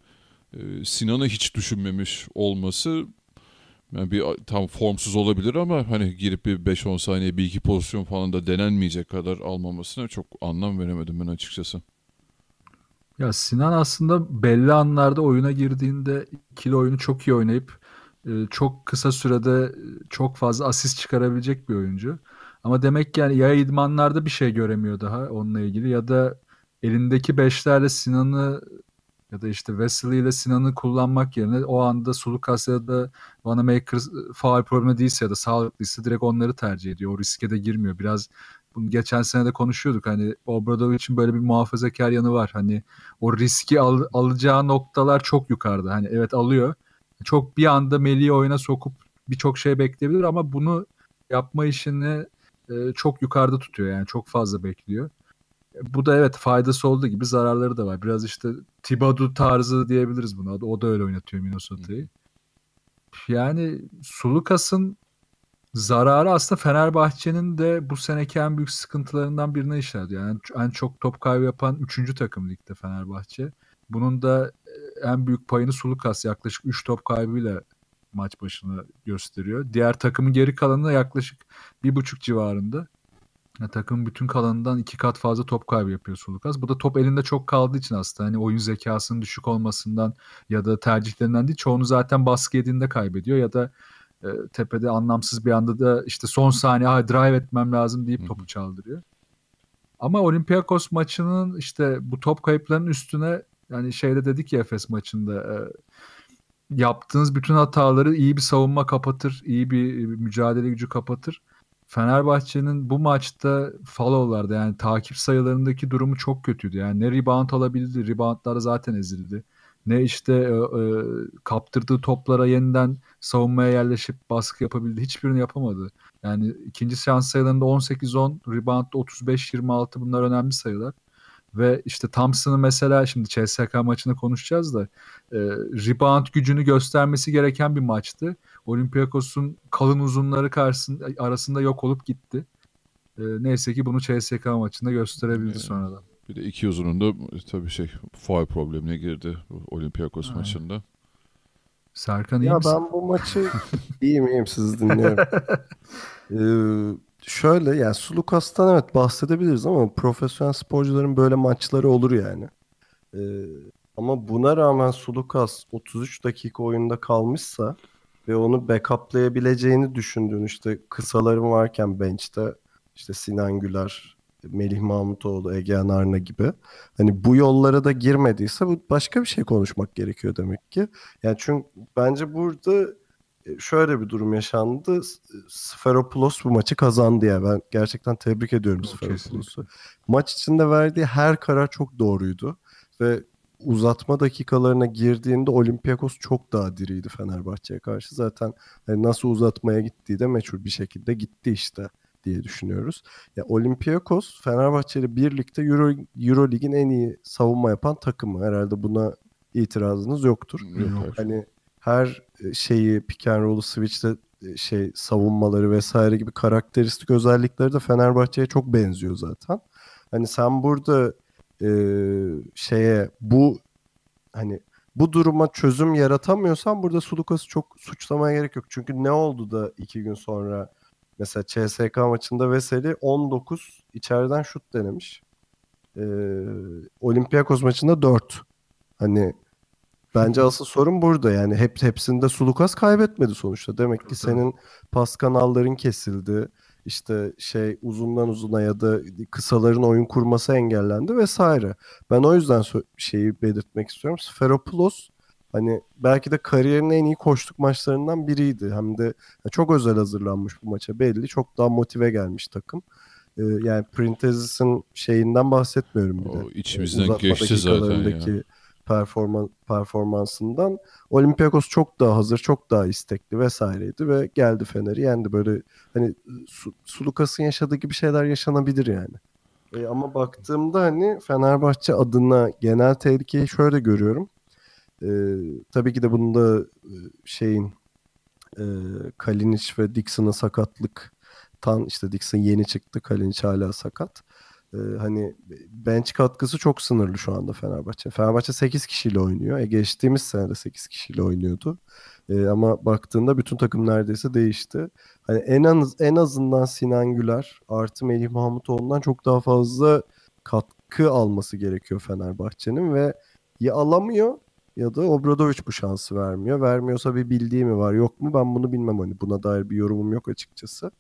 Ee, Sinan'ı hiç düşünmemiş olması yani bir tam formsuz olabilir ama hani girip bir 5-10 saniye bir iki pozisyon falan da denenmeyecek kadar almamasına çok anlam veremedim ben açıkçası. Ya Sinan aslında belli anlarda oyuna girdiğinde ikili oyunu çok iyi oynayıp e, çok kısa sürede e, çok fazla asist çıkarabilecek bir oyuncu. Ama demek ki yani ya idmanlarda bir şey göremiyor daha onunla ilgili ya da elindeki beşlerle Sinan'ı ya da işte Wesley ile Sinan'ı kullanmak yerine o anda suluk kasada Wanamaker faal problemi değilse ya da sağlıklıysa direkt onları tercih ediyor. O riske de girmiyor. Biraz bunu geçen sene de konuşuyorduk. Hani Obradov için böyle bir muhafazakar yanı var. Hani o riski al, alacağı noktalar çok yukarıda. Hani evet alıyor. Çok bir anda Melih'i oyuna sokup birçok şey bekleyebilir ama bunu yapma işini e, çok yukarıda tutuyor yani çok fazla bekliyor. E, bu da evet faydası olduğu gibi zararları da var. Biraz işte Tibadu tarzı diyebiliriz buna. O da öyle oynatıyor Minnesota'yı. Yani Sulukas'ın zararı aslında Fenerbahçe'nin de bu seneki en büyük sıkıntılarından birine işledi. Yani en çok top kaybı yapan 3. takım ligde Fenerbahçe. Bunun da e, en büyük payını Sulukas yaklaşık 3 top kaybıyla maç başına gösteriyor. Diğer takımın geri kalanı da yaklaşık bir buçuk civarında. Ya, takım bütün kalanından iki kat fazla top kaybı yapıyor Sulukas. Bu da top elinde çok kaldığı için aslında hani oyun zekasının düşük olmasından ya da tercihlerinden değil çoğunu zaten baskı yediğinde kaybediyor ya da e, tepede anlamsız bir anda da işte son saniye ha drive etmem lazım deyip topu çaldırıyor. Ama Olympiakos maçının işte bu top kayıplarının üstüne yani şeyde dedik ya Efes maçında e, yaptığınız bütün hataları iyi bir savunma kapatır, iyi bir mücadele gücü kapatır. Fenerbahçe'nin bu maçta follow'larda yani takip sayılarındaki durumu çok kötüydü. Yani ne rebound alabildi, reboundlar zaten ezildi. Ne işte e, e, kaptırdığı toplara yeniden savunmaya yerleşip baskı yapabildi. Hiçbirini yapamadı. Yani ikinci seans sayılarında 18-10, reboundda 35-26 bunlar önemli sayılar. Ve işte Thompson'ın mesela şimdi CSK maçını konuşacağız da e, rebound gücünü göstermesi gereken bir maçtı. Olympiakos'un kalın uzunları karşısında, arasında yok olup gitti. E, neyse ki bunu CSK maçında gösterebildi evet. sonradan. Bir de iki uzunun da e, tabii şey foul problemine girdi Olympiakos Aynen. maçında. Serkan iyi ya misin? ben bu maçı iyiyim iyiyim sizi dinliyorum. ee, şöyle yani Sulukas'tan evet bahsedebiliriz ama profesyonel sporcuların böyle maçları olur yani. Ee, ama buna rağmen Sulukas 33 dakika oyunda kalmışsa ve onu backuplayabileceğini düşündüğün işte kısaların varken bench'te işte Sinan Güler, Melih Mahmutoğlu, Ege Arna gibi. Hani bu yollara da girmediyse bu başka bir şey konuşmak gerekiyor demek ki. Yani çünkü bence burada şöyle bir durum yaşandı. Sferopoulos bu maçı kazandı ya. Ben gerçekten tebrik ediyorum Sferopoulos'u. Maç içinde verdiği her karar çok doğruydu. Ve uzatma dakikalarına girdiğinde Olympiakos çok daha diriydi Fenerbahçe'ye karşı. Zaten hani nasıl uzatmaya gittiği de meçhul bir şekilde gitti işte diye düşünüyoruz. Ya Olympiakos Fenerbahçe ile birlikte Euro, Euro Lig'in en iyi savunma yapan takımı. Herhalde buna itirazınız yoktur. Yok. Hani her e, şeyi pick and roll'u switch'te e, şey savunmaları vesaire gibi karakteristik özellikleri de Fenerbahçe'ye çok benziyor zaten. Hani sen burada e, şeye bu hani bu duruma çözüm yaratamıyorsan burada Sulukas'ı çok suçlamaya gerek yok. Çünkü ne oldu da iki gün sonra mesela CSK maçında Veseli 19 içeriden şut denemiş. Ee, Olympiakos maçında 4. Hani Bence asıl sorun burada yani hep hepsinde Sulukas kaybetmedi sonuçta. Demek ki senin pas kanalların kesildi. İşte şey uzundan uzuna ya da kısaların oyun kurması engellendi vesaire. Ben o yüzden şeyi belirtmek istiyorum. Sferopoulos hani belki de kariyerinin en iyi koştuk maçlarından biriydi. Hem de çok özel hazırlanmış bu maça belli. Çok daha motive gelmiş takım ee, yani Printezis'in şeyinden bahsetmiyorum bile. O ee, içimizden Uzatma geçti zaten ya performan, performansından Olympiakos çok daha hazır, çok daha istekli vesaireydi ve geldi Fener'i yendi. Böyle hani Su, Sulukas'ın yaşadığı gibi şeyler yaşanabilir yani. E, ama baktığımda hani Fenerbahçe adına genel tehlikeyi şöyle görüyorum. E, tabii ki de bunda e, şeyin e, Kalinic ve Dixon'a sakatlık tan işte Dixon yeni çıktı Kalinic hala sakat. Ee, hani bench katkısı çok sınırlı şu anda Fenerbahçe. Fenerbahçe 8 kişiyle oynuyor. E, geçtiğimiz sene de 8 kişiyle oynuyordu. E, ama baktığında bütün takım neredeyse değişti. Hani en az en azından Sinan Güler artı Melih Mahmutoğlu'ndan çok daha fazla katkı alması gerekiyor Fenerbahçe'nin ve ya alamıyor ya da Obradovic bu şansı vermiyor. Vermiyorsa bir bildiği mi var yok mu ben bunu bilmem hani buna dair bir yorumum yok açıkçası.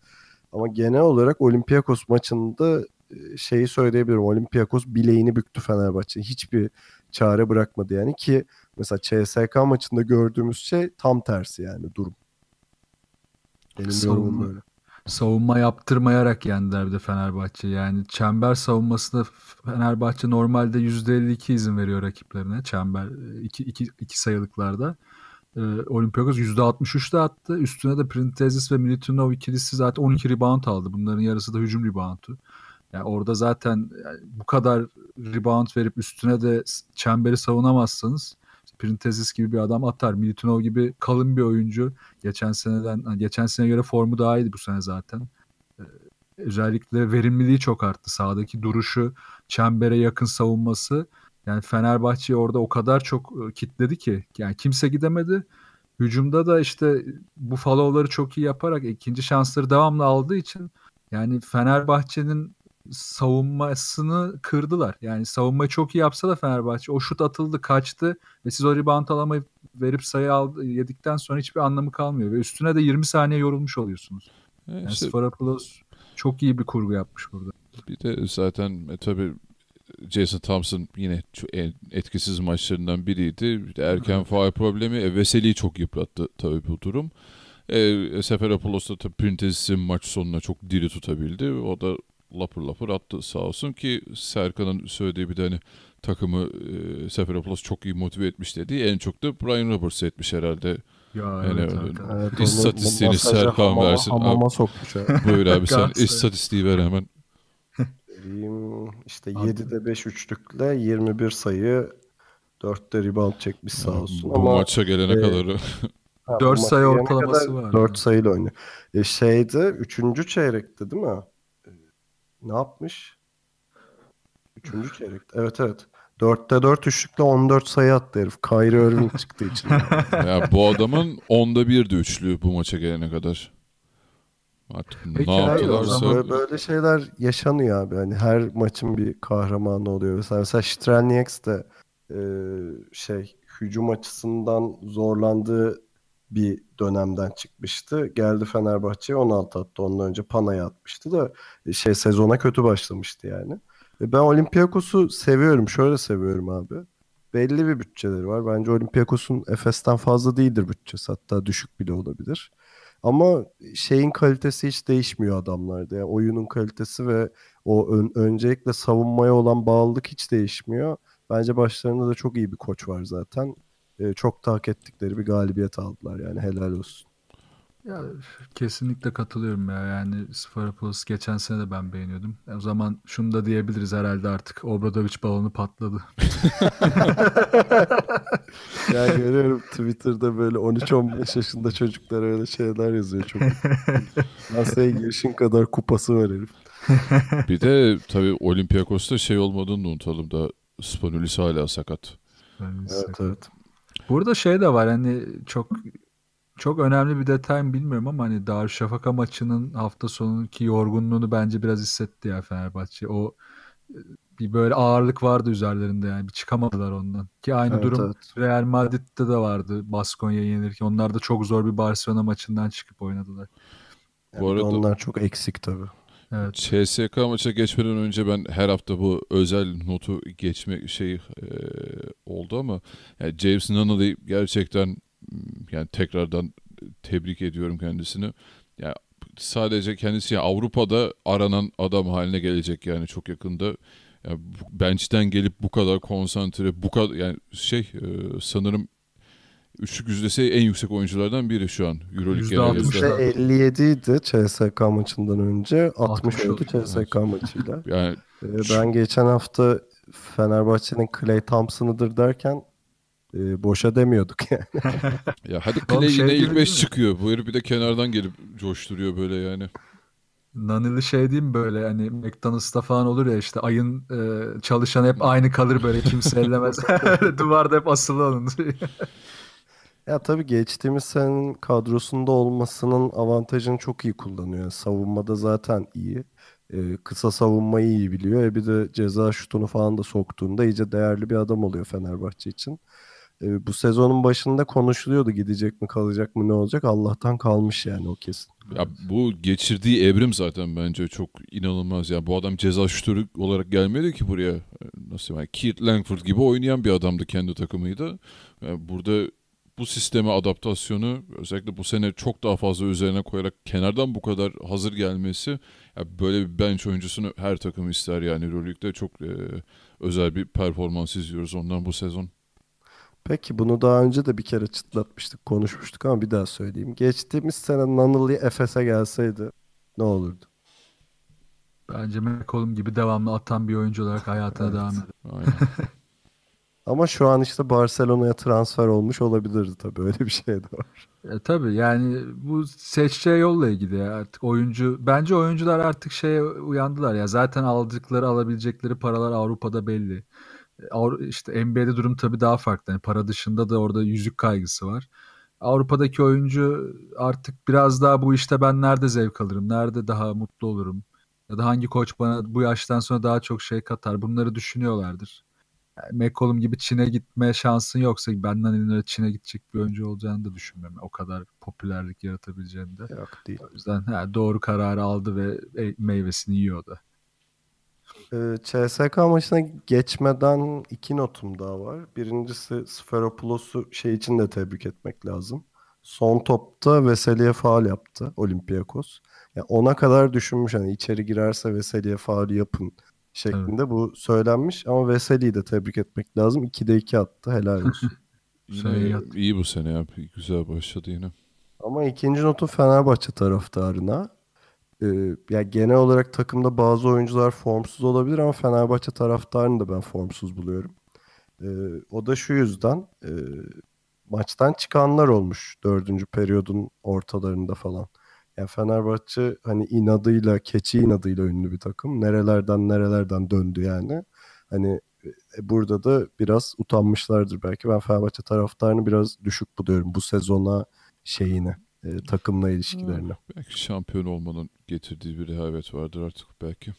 Ama genel olarak Olympiakos maçında e, şeyi söyleyebilirim. Olympiakos bileğini büktü Fenerbahçe. Hiçbir çare bırakmadı yani ki mesela CSK maçında gördüğümüz şey tam tersi yani durum. Benim savunma, böyle. savunma yaptırmayarak yendiler bir de Fenerbahçe. Yani çember savunmasında Fenerbahçe normalde %52 izin veriyor rakiplerine çember e, iki iki iki sayılıklarda. E, Olympiakos %63'te attı. Üstüne de Printezis ve Militinov ikilisi zaten 12 rebound aldı. Bunların yarısı da hücum reboundu. Yani orada zaten bu kadar rebound verip üstüne de çemberi savunamazsınız. Printezis gibi bir adam atar. Militinov gibi kalın bir oyuncu. Geçen seneden geçen sene göre formu daha iyiydi bu sene zaten. Ee, özellikle verimliliği çok arttı. Sağdaki duruşu, çembere yakın savunması. Yani Fenerbahçe orada o kadar çok e, kitledi ki. Yani kimse gidemedi. Hücumda da işte bu follow'ları çok iyi yaparak ikinci şansları devamlı aldığı için yani Fenerbahçe'nin savunmasını kırdılar. Yani savunmayı çok iyi yapsa da Fenerbahçe o şut atıldı, kaçtı ve siz o rebound alamayıp verip sayı aldı, yedikten sonra hiçbir anlamı kalmıyor ve üstüne de 20 saniye yorulmuş oluyorsunuz. E, yani işte, Sfarapoulos çok iyi bir kurgu yapmış burada. Bir de zaten e, tabii Jason Thompson yine e, etkisiz maçlarından biriydi. Bir de erken faal problemi. E, Veseli'yi çok yıprattı tabii bu durum. E, Seferopoulos da Printez'in maç sonuna çok diri tutabildi. O da lapır lapır attı sağ olsun ki Serkan'ın söylediği bir de hani takımı e, Seferopoulos çok iyi motive etmiş dedi en çok da Brian Roberts etmiş herhalde. Ya yani evet, evet, istatistiğini Serkan hamama, versin. Hamama abi, sokmuş ha. Buyur abi sen istatistiği ver hemen. Vereyim. İşte Anladım. 7'de 5 üçlükle 21 sayı 4'te rebound çekmiş sağ olsun. Bu Ama, maça gelene e, kadar 4 sayı ortalaması var. 4 sayıyla oynuyor. E şeydi 3. çeyrekti değil mi? ne yapmış? Üçüncü çeyrek. Evet evet. Dörtte dört üçlükle on dört sayı attı herif. Kyrie Irving çıktı için. ya bu adamın onda birdi üçlü bu maça gelene kadar. Artık Peki, ne yaptılarsa. Böyle, böyle şeyler yaşanıyor abi. Hani her maçın bir kahramanı oluyor. Mesela, mesela Strelnieks de e, şey hücum açısından zorlandığı bir dönemden çıkmıştı. Geldi Fenerbahçe'ye 16 attı. Ondan önce Pana'ya atmıştı da e, şey sezona kötü başlamıştı yani. E, ben Olympiakos'u seviyorum. Şöyle seviyorum abi. Belli bir bütçeleri var. Bence Olympiakos'un Efes'ten fazla değildir bütçesi. Hatta düşük bile olabilir. Ama şeyin kalitesi hiç değişmiyor adamlarda. Yani oyunun kalitesi ve o ön, öncelikle savunmaya olan bağlılık hiç değişmiyor. Bence başlarında da çok iyi bir koç var zaten. E, çok da ettikleri bir galibiyet aldılar yani helal olsun. Ya kesinlikle katılıyorum ya. Yani Sparapoulos geçen sene de ben beğeniyordum. E, o zaman şunu da diyebiliriz herhalde artık. Obradovic balonu patladı. ya görüyorum Twitter'da böyle 13-15 yaşında çocuklar öyle şeyler yazıyor çok. Nasıl girişin kadar kupası var herif. bir de tabii Olympiakos'ta şey olmadığını da unutalım da Spanulis hala sakat. Evet, evet. Burada şey de var hani çok çok önemli bir detay mı bilmiyorum ama hani Darüşşafaka maçının hafta sonunki yorgunluğunu bence biraz hissetti ya Fenerbahçe. O e, bir böyle ağırlık vardı üzerlerinde yani bir çıkamadılar ondan. Ki aynı evet, durum evet. Real Madrid'de de vardı Baskonya yenilirken. Onlar da çok zor bir Barcelona maçından çıkıp oynadılar. Yani Bu arada onlar çok eksik tabii. Evet. CSK maça geçmeden önce ben her hafta bu özel notu geçmek şey e, oldu ama yani James Nunnally gerçekten hmm, yani tekrardan tebrik ediyorum kendisini. Yani sadece kendisi yani Avrupa'da aranan adam haline gelecek yani çok yakında. Yani bench'ten gelip bu kadar konsantre, bu kadar yani şey e, sanırım Üçlük yüzdesi en yüksek oyunculardan biri şu an Euroleague genelinde. %57 idi CSK maçından önce. 60, 60 oldu CSK maçıyla. yani ee, ben geçen hafta Fenerbahçe'nin Clay Thompson'ıdır derken e, boşa demiyorduk yani. ya hadi Clay şey yine ilk 5 çıkıyor. Bu herif bir de kenardan gelip coşturuyor böyle yani. Nanili şey diyeyim böyle hani McDonald's'ta falan olur ya işte ayın e, çalışan hep aynı kalır böyle kimse ellemez. Duvarda hep asılı onun. Ya tabii geçtiğimiz senenin kadrosunda olmasının avantajını çok iyi kullanıyor. savunmada zaten iyi. Ee, kısa savunmayı iyi biliyor. E bir de ceza şutunu falan da soktuğunda iyice değerli bir adam oluyor Fenerbahçe için. Ee, bu sezonun başında konuşuluyordu gidecek mi kalacak mı ne olacak. Allah'tan kalmış yani o kesin. Ya bu geçirdiği evrim zaten bence çok inanılmaz. Yani bu adam ceza şutörü olarak gelmedi ki buraya. Ee, nasıl yani Keith Langford gibi oynayan bir adamdı kendi takımıydı. Yani ee, burada bu sisteme adaptasyonu özellikle bu sene çok daha fazla üzerine koyarak kenardan bu kadar hazır gelmesi ya böyle bir bench oyuncusunu her takım ister yani Euroleague'de çok e, özel bir performans izliyoruz ondan bu sezon. Peki bunu daha önce de bir kere çıtlatmıştık, konuşmuştuk ama bir daha söyleyeyim. Geçtiğimiz sene Nunnally Efes'e gelseydi ne olurdu? Bence McCollum gibi devamlı atan bir oyuncu olarak hayatına evet. devam eder. Ama şu an işte Barcelona'ya transfer olmuş olabilirdi tabii. Öyle bir şey de var. E, tabii yani bu seçeceği yolla ilgili artık oyuncu. Bence oyuncular artık şeye uyandılar ya. Zaten aldıkları alabilecekleri paralar Avrupa'da belli. E, işte NBA'de durum tabii daha farklı. Yani para dışında da orada yüzük kaygısı var. Avrupa'daki oyuncu artık biraz daha bu işte ben nerede zevk alırım, nerede daha mutlu olurum ya da hangi koç bana bu yaştan sonra daha çok şey katar bunları düşünüyorlardır. McCollum gibi Çin'e gitme şansın yoksa benden elin hani öyle Çin'e gidecek bir oyuncu olacağını da düşünmem. O kadar popülerlik yaratabileceğini de. Yok değil. O yüzden he, doğru kararı aldı ve e, meyvesini yiyordu. Ee, CSK maçına geçmeden iki notum daha var. Birincisi Sferopoulos'u şey için de tebrik etmek lazım. Son topta Veseli'ye faal yaptı Olympiakos. Yani ona kadar düşünmüş hani içeri girerse Veseli'ye faal yapın şeklinde evet. bu söylenmiş. Ama Veseli'yi de tebrik etmek lazım. 2'de 2 attı. Helal olsun. iyi, iyi bu sene ya. Güzel başladı yine. Ama ikinci notu Fenerbahçe taraftarına. Ee, ya yani genel olarak takımda bazı oyuncular formsuz olabilir ama Fenerbahçe taraftarını da ben formsuz buluyorum. Ee, o da şu yüzden e, maçtan çıkanlar olmuş dördüncü periyodun ortalarında falan. Ya Fenerbahçe hani inadıyla, keçi inadıyla ünlü bir takım. Nerelerden nerelerden döndü yani. Hani e, burada da biraz utanmışlardır belki. Ben Fenerbahçe taraftarını biraz düşük buluyorum bu sezona şeyine e, takımla ilişkilerini. belki şampiyon olmanın getirdiği bir rehavet vardır artık belki.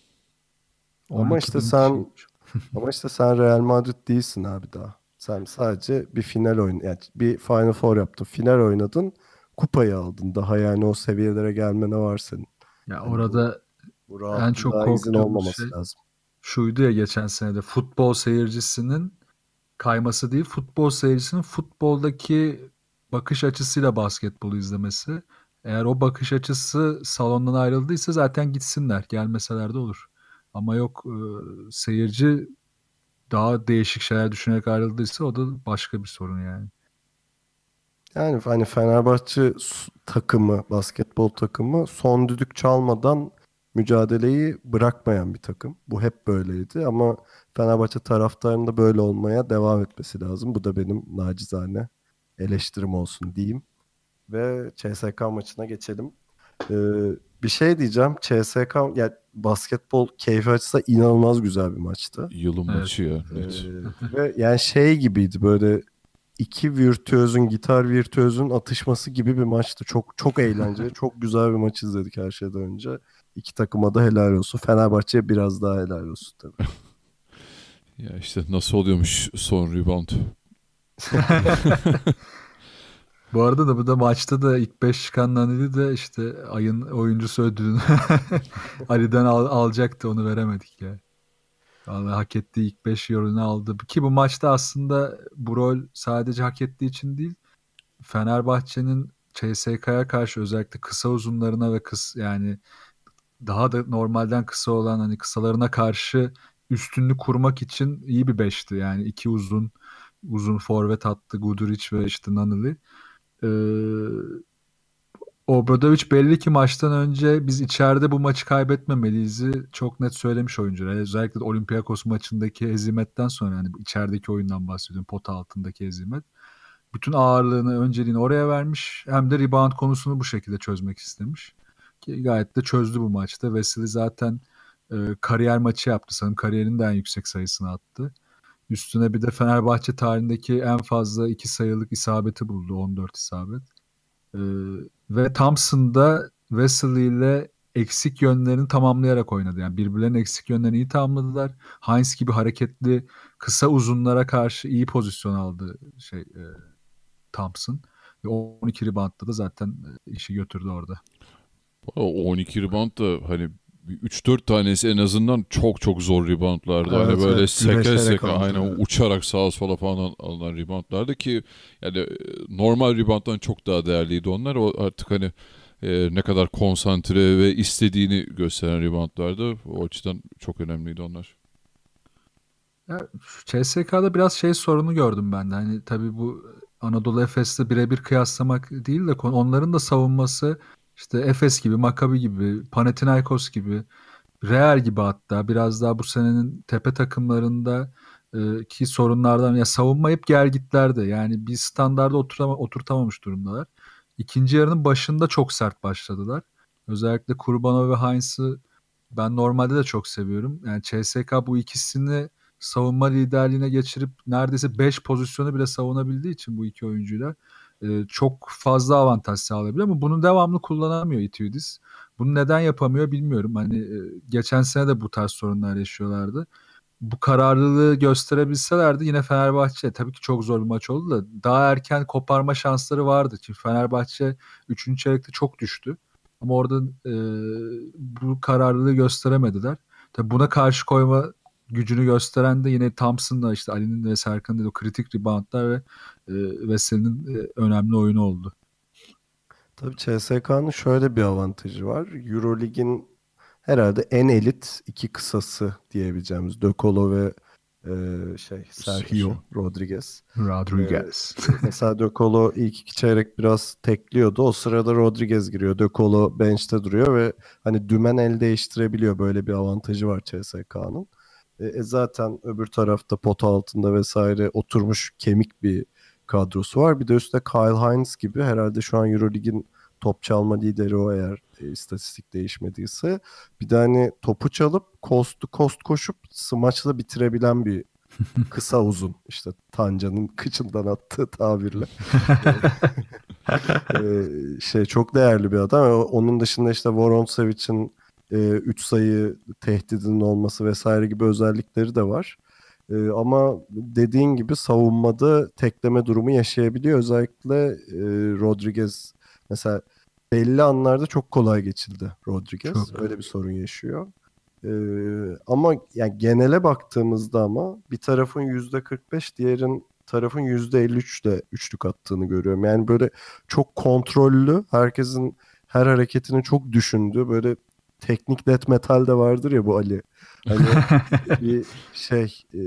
Ama işte sen şey ama işte sen Real Madrid değilsin abi daha. Sen sadece bir final oyun yani bir Final Four yaptın. Final oynadın kupayı aldın. Daha yani o seviyelere gelmene var senin. Ya yani orada bu, bu en çok korktuğum şey lazım. şuydu ya geçen senede futbol seyircisinin kayması değil futbol seyircisinin futboldaki bakış açısıyla basketbol izlemesi. Eğer o bakış açısı salondan ayrıldıysa zaten gitsinler. Gelmeseler de olur. Ama yok e, seyirci daha değişik şeyler düşünerek ayrıldıysa o da başka bir sorun yani. Yani hani Fenerbahçe takımı, basketbol takımı son düdük çalmadan mücadeleyi bırakmayan bir takım. Bu hep böyleydi ama Fenerbahçe taraftarında böyle olmaya devam etmesi lazım. Bu da benim nacizane eleştirim olsun diyeyim. Ve CSK maçına geçelim. Ee, bir şey diyeceğim. CSK yani basketbol keyfi açısından inanılmaz güzel bir maçtı. Yılın evet. maçı ya. Evet. Ee, ve yani şey gibiydi böyle iki virtüözün, gitar virtüözün atışması gibi bir maçtı. Çok çok eğlenceli, çok güzel bir maç izledik her şeyden önce. İki takıma da helal olsun. Fenerbahçe'ye biraz daha helal olsun tabii. ya işte nasıl oluyormuş son rebound. Bu arada da bu da maçta da ilk 5 çıkandan dedi de işte ayın oyuncusu ödülünü Ali'den al, alacaktı onu veremedik ya. Yani. Vallahi hak ettiği ilk 5 yorunu aldı. Ki bu maçta aslında bu rol sadece hak ettiği için değil. Fenerbahçe'nin CSK'ya karşı özellikle kısa uzunlarına ve kıs yani daha da normalden kısa olan hani kısalarına karşı üstünlüğü kurmak için iyi bir beşti. Yani iki uzun uzun forvet attı Guduric ve işte Nanili. Ee, Obradovic belli ki maçtan önce biz içeride bu maçı kaybetmemeliyiz'i çok net söylemiş oyuncu Özellikle Olympiakos maçındaki hezimetten sonra yani içerideki oyundan bahsediyorum. pot altındaki hezimet. Bütün ağırlığını, önceliğini oraya vermiş. Hem de rebound konusunu bu şekilde çözmek istemiş. Ki gayet de çözdü bu maçta. Vesili zaten e, kariyer maçı yaptı. Sanırım kariyerinin de en yüksek sayısını attı. Üstüne bir de Fenerbahçe tarihindeki en fazla iki sayılık isabeti buldu. 14 isabet ve Thompson'da Wesley ile eksik yönlerini tamamlayarak oynadı. Yani birbirlerinin eksik yönlerini iyi tamamladılar. Hines gibi hareketli kısa uzunlara karşı iyi pozisyon aldı şey e, Thompson. Ve 12 ribantla da zaten işi götürdü orada. 12 ribant da hani 3-4 tanesi en azından çok çok zor reboundlardı. Hani evet, hani böyle evet, seke seke aynen yani. uçarak sağa sola falan alınan reboundlardı ki yani e, normal rebounddan çok daha değerliydi onlar. O artık hani e, ne kadar konsantre ve istediğini gösteren reboundlardı. O açıdan çok önemliydi onlar. CSK'da biraz şey sorunu gördüm ben de. Hani tabii bu Anadolu Efes'le birebir kıyaslamak değil de onların da savunması işte Efes gibi, Makabi gibi, Panathinaikos gibi, Real gibi hatta biraz daha bu senenin tepe takımlarında e, ki sorunlardan ya savunmayıp hep gergitlerde yani bir standarda oturama, oturtamamış durumdalar. İkinci yarının başında çok sert başladılar. Özellikle Kurbanov ve Heinz'ı ben normalde de çok seviyorum. Yani CSK bu ikisini savunma liderliğine geçirip neredeyse 5 pozisyonu bile savunabildiği için bu iki oyuncuyla çok fazla avantaj sağlayabilir ama bunu devamlı kullanamıyor Itudis. Bunu neden yapamıyor bilmiyorum. Hani geçen sene de bu tarz sorunlar yaşıyorlardı. Bu kararlılığı gösterebilselerdi yine Fenerbahçe tabii ki çok zor bir maç oldu da daha erken koparma şansları vardı. Çünkü Fenerbahçe 3. çeyrekte çok düştü. Ama orada e, bu kararlılığı gösteremediler. Tabii buna karşı koyma gücünü gösteren de yine Thompson'la işte Ali'nin ve Serkan'ın o kritik reboundlar ve e, Veseli'nin e, önemli oyunu oldu. Tabii CSK'nın şöyle bir avantajı var. Eurolig'in herhalde en elit iki kısası diyebileceğimiz De Colo ve e, şey Sergio Rodriguez. Rodriguez. Ee, mesela De Colo ilk iki çeyrek biraz tekliyordu. O sırada Rodriguez giriyor. De Colo bench'te duruyor ve hani dümen el değiştirebiliyor. Böyle bir avantajı var CSK'nın. E, e, zaten öbür tarafta pota altında vesaire oturmuş kemik bir kadrosu var. Bir de üstte Kyle Hines gibi herhalde şu an Eurolig'in top çalma lideri o eğer e, istatistik değişmediyse. Bir de hani topu çalıp cost to cost koşup smaçla bitirebilen bir kısa uzun işte Tanca'nın kıçından attığı tabirle. ee, şey çok değerli bir adam. E, onun dışında işte Voronsevic'in e, üç sayı tehdidinin olması vesaire gibi özellikleri de var. E, ama dediğin gibi savunmada tekleme durumu yaşayabiliyor. Özellikle e, Rodriguez mesela belli anlarda çok kolay geçildi Rodriguez. Çok. Öyle bir sorun yaşıyor. E, ama yani genele baktığımızda ama bir tarafın yüzde %45 diğerin tarafın %53 ile üçlük attığını görüyorum. Yani böyle çok kontrollü, herkesin her hareketini çok düşündüğü, böyle teknik death metal de vardır ya bu Ali. Hani bir şey e,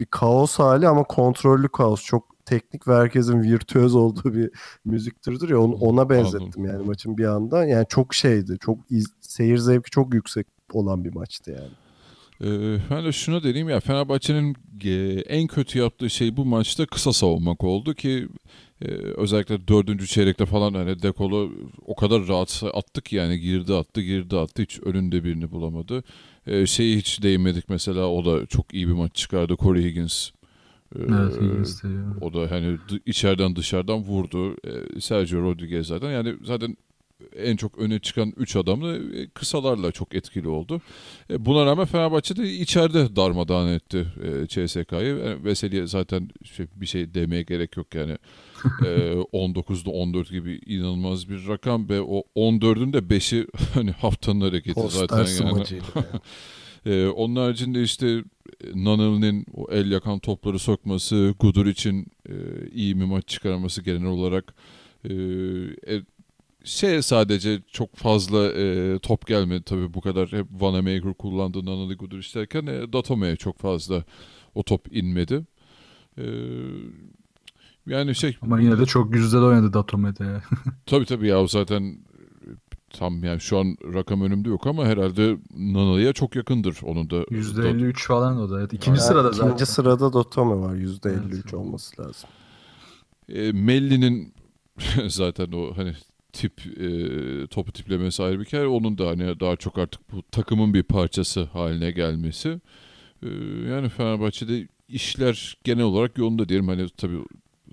bir kaos hali ama kontrollü kaos. Çok teknik ve herkesin virtüöz olduğu bir müzik türüdür ya ona benzettim yani maçın bir anda. Yani çok şeydi. Çok iz, seyir zevki çok yüksek olan bir maçtı yani. Ee, ben de şunu dediğim ya Fenerbahçe'nin e, en kötü yaptığı şey bu maçta kısa savunmak oldu ki ee, özellikle dördüncü çeyrekte falan hani dekolu o kadar rahat attık yani girdi attı girdi attı hiç önünde birini bulamadı. Ee, şeyi hiç değinmedik mesela o da çok iyi bir maç çıkardı Corey Higgins. Ee, evet, Higgins O da hani içeriden dışarıdan vurdu. Ee, Sergio Rodriguez zaten yani zaten en çok öne çıkan 3 adam e, kısalarla çok etkili oldu. E, buna rağmen Fenerbahçe de içeride darmadağın etti CSK'yı. E, yani Veseli zaten şey, bir şey demeye gerek yok yani. 19'da 14 gibi inanılmaz bir rakam ve o 14'ün de 5'i hani haftanın hareketi Post zaten yani. Ee, onun haricinde işte Nanel'in o el yakan topları sokması, Gudur için e, iyi bir maç çıkarması genel olarak e, şey sadece çok fazla e, top gelmedi tabii bu kadar hep Vanamaker kullandığını Analigudur isterken e, Datome'ye çok fazla o top inmedi. E, yani şey... Ama yine de çok güzel oynadı Datome'de. tabii tabii ya o zaten e, tam yani şu an rakam önümde yok ama herhalde Nanalı'ya çok yakındır onun da. %53 da... falan o da. Evet. İkinci yani sırada zaten. İkinci sırada Dotome var %53 evet. olması lazım. E, Melli'nin zaten o hani tip e, topu tiplemesi ayrı bir kere. Onun da hani daha çok artık bu takımın bir parçası haline gelmesi. E, yani Fenerbahçe'de işler genel olarak yolunda diyelim. Hani tabii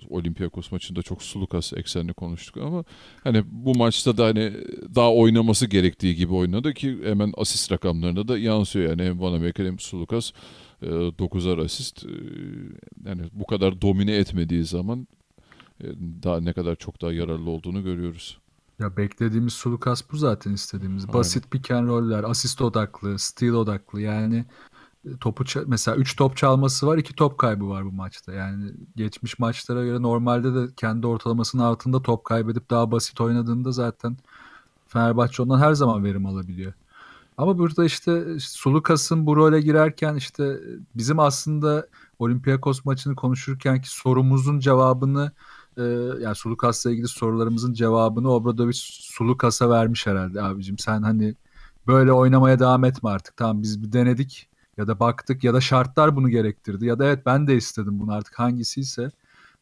Olympiakos maçında çok sulukas eksenli konuştuk ama hani bu maçta da hani daha oynaması gerektiği gibi oynadı ki hemen asist rakamlarında da yansıyor. Yani hem Vanamaker hem Sulukas 9'ar e, asist. E, yani bu kadar domine etmediği zaman e, daha ne kadar çok daha yararlı olduğunu görüyoruz. Ya beklediğimiz Sulukas bu zaten istediğimiz. Basit pick and roll'ler, asist odaklı, steal odaklı. Yani e, topu mesela 3 top çalması var, 2 top kaybı var bu maçta. Yani geçmiş maçlara göre normalde de kendi ortalamasının altında top kaybedip daha basit oynadığında zaten Fenerbahçe ondan her zaman verim alabiliyor. Ama burada işte Sulukas'ın bu role girerken işte e, bizim aslında Olympiakos maçını konuşurkenki sorumuzun cevabını e, yani Sulukas'la ilgili sorularımızın cevabını Obradoviç Sulukas'a vermiş herhalde abicim. Sen hani böyle oynamaya devam etme artık. Tamam biz bir denedik ya da baktık ya da şartlar bunu gerektirdi ya da evet ben de istedim bunu artık hangisiyse.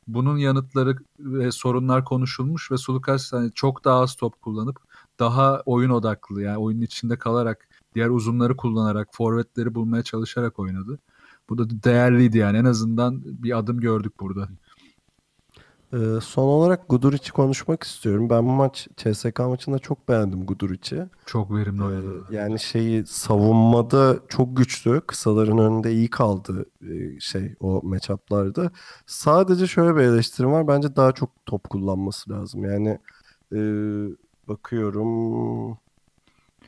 Bunun yanıtları ve sorunlar konuşulmuş ve Sulukas hani çok daha az top kullanıp daha oyun odaklı yani oyunun içinde kalarak diğer uzunları kullanarak forvetleri bulmaya çalışarak oynadı. Bu da değerliydi yani en azından bir adım gördük burada. Ee, son olarak Guduric'i konuşmak istiyorum. Ben bu maç CSK maçında çok beğendim Guduric'i. Çok verimli ee, oynadı. yani şeyi savunmada çok güçlü. Kısaların önünde iyi kaldı e, şey o matchup'larda. Sadece şöyle bir eleştirim var. Bence daha çok top kullanması lazım. Yani e, bakıyorum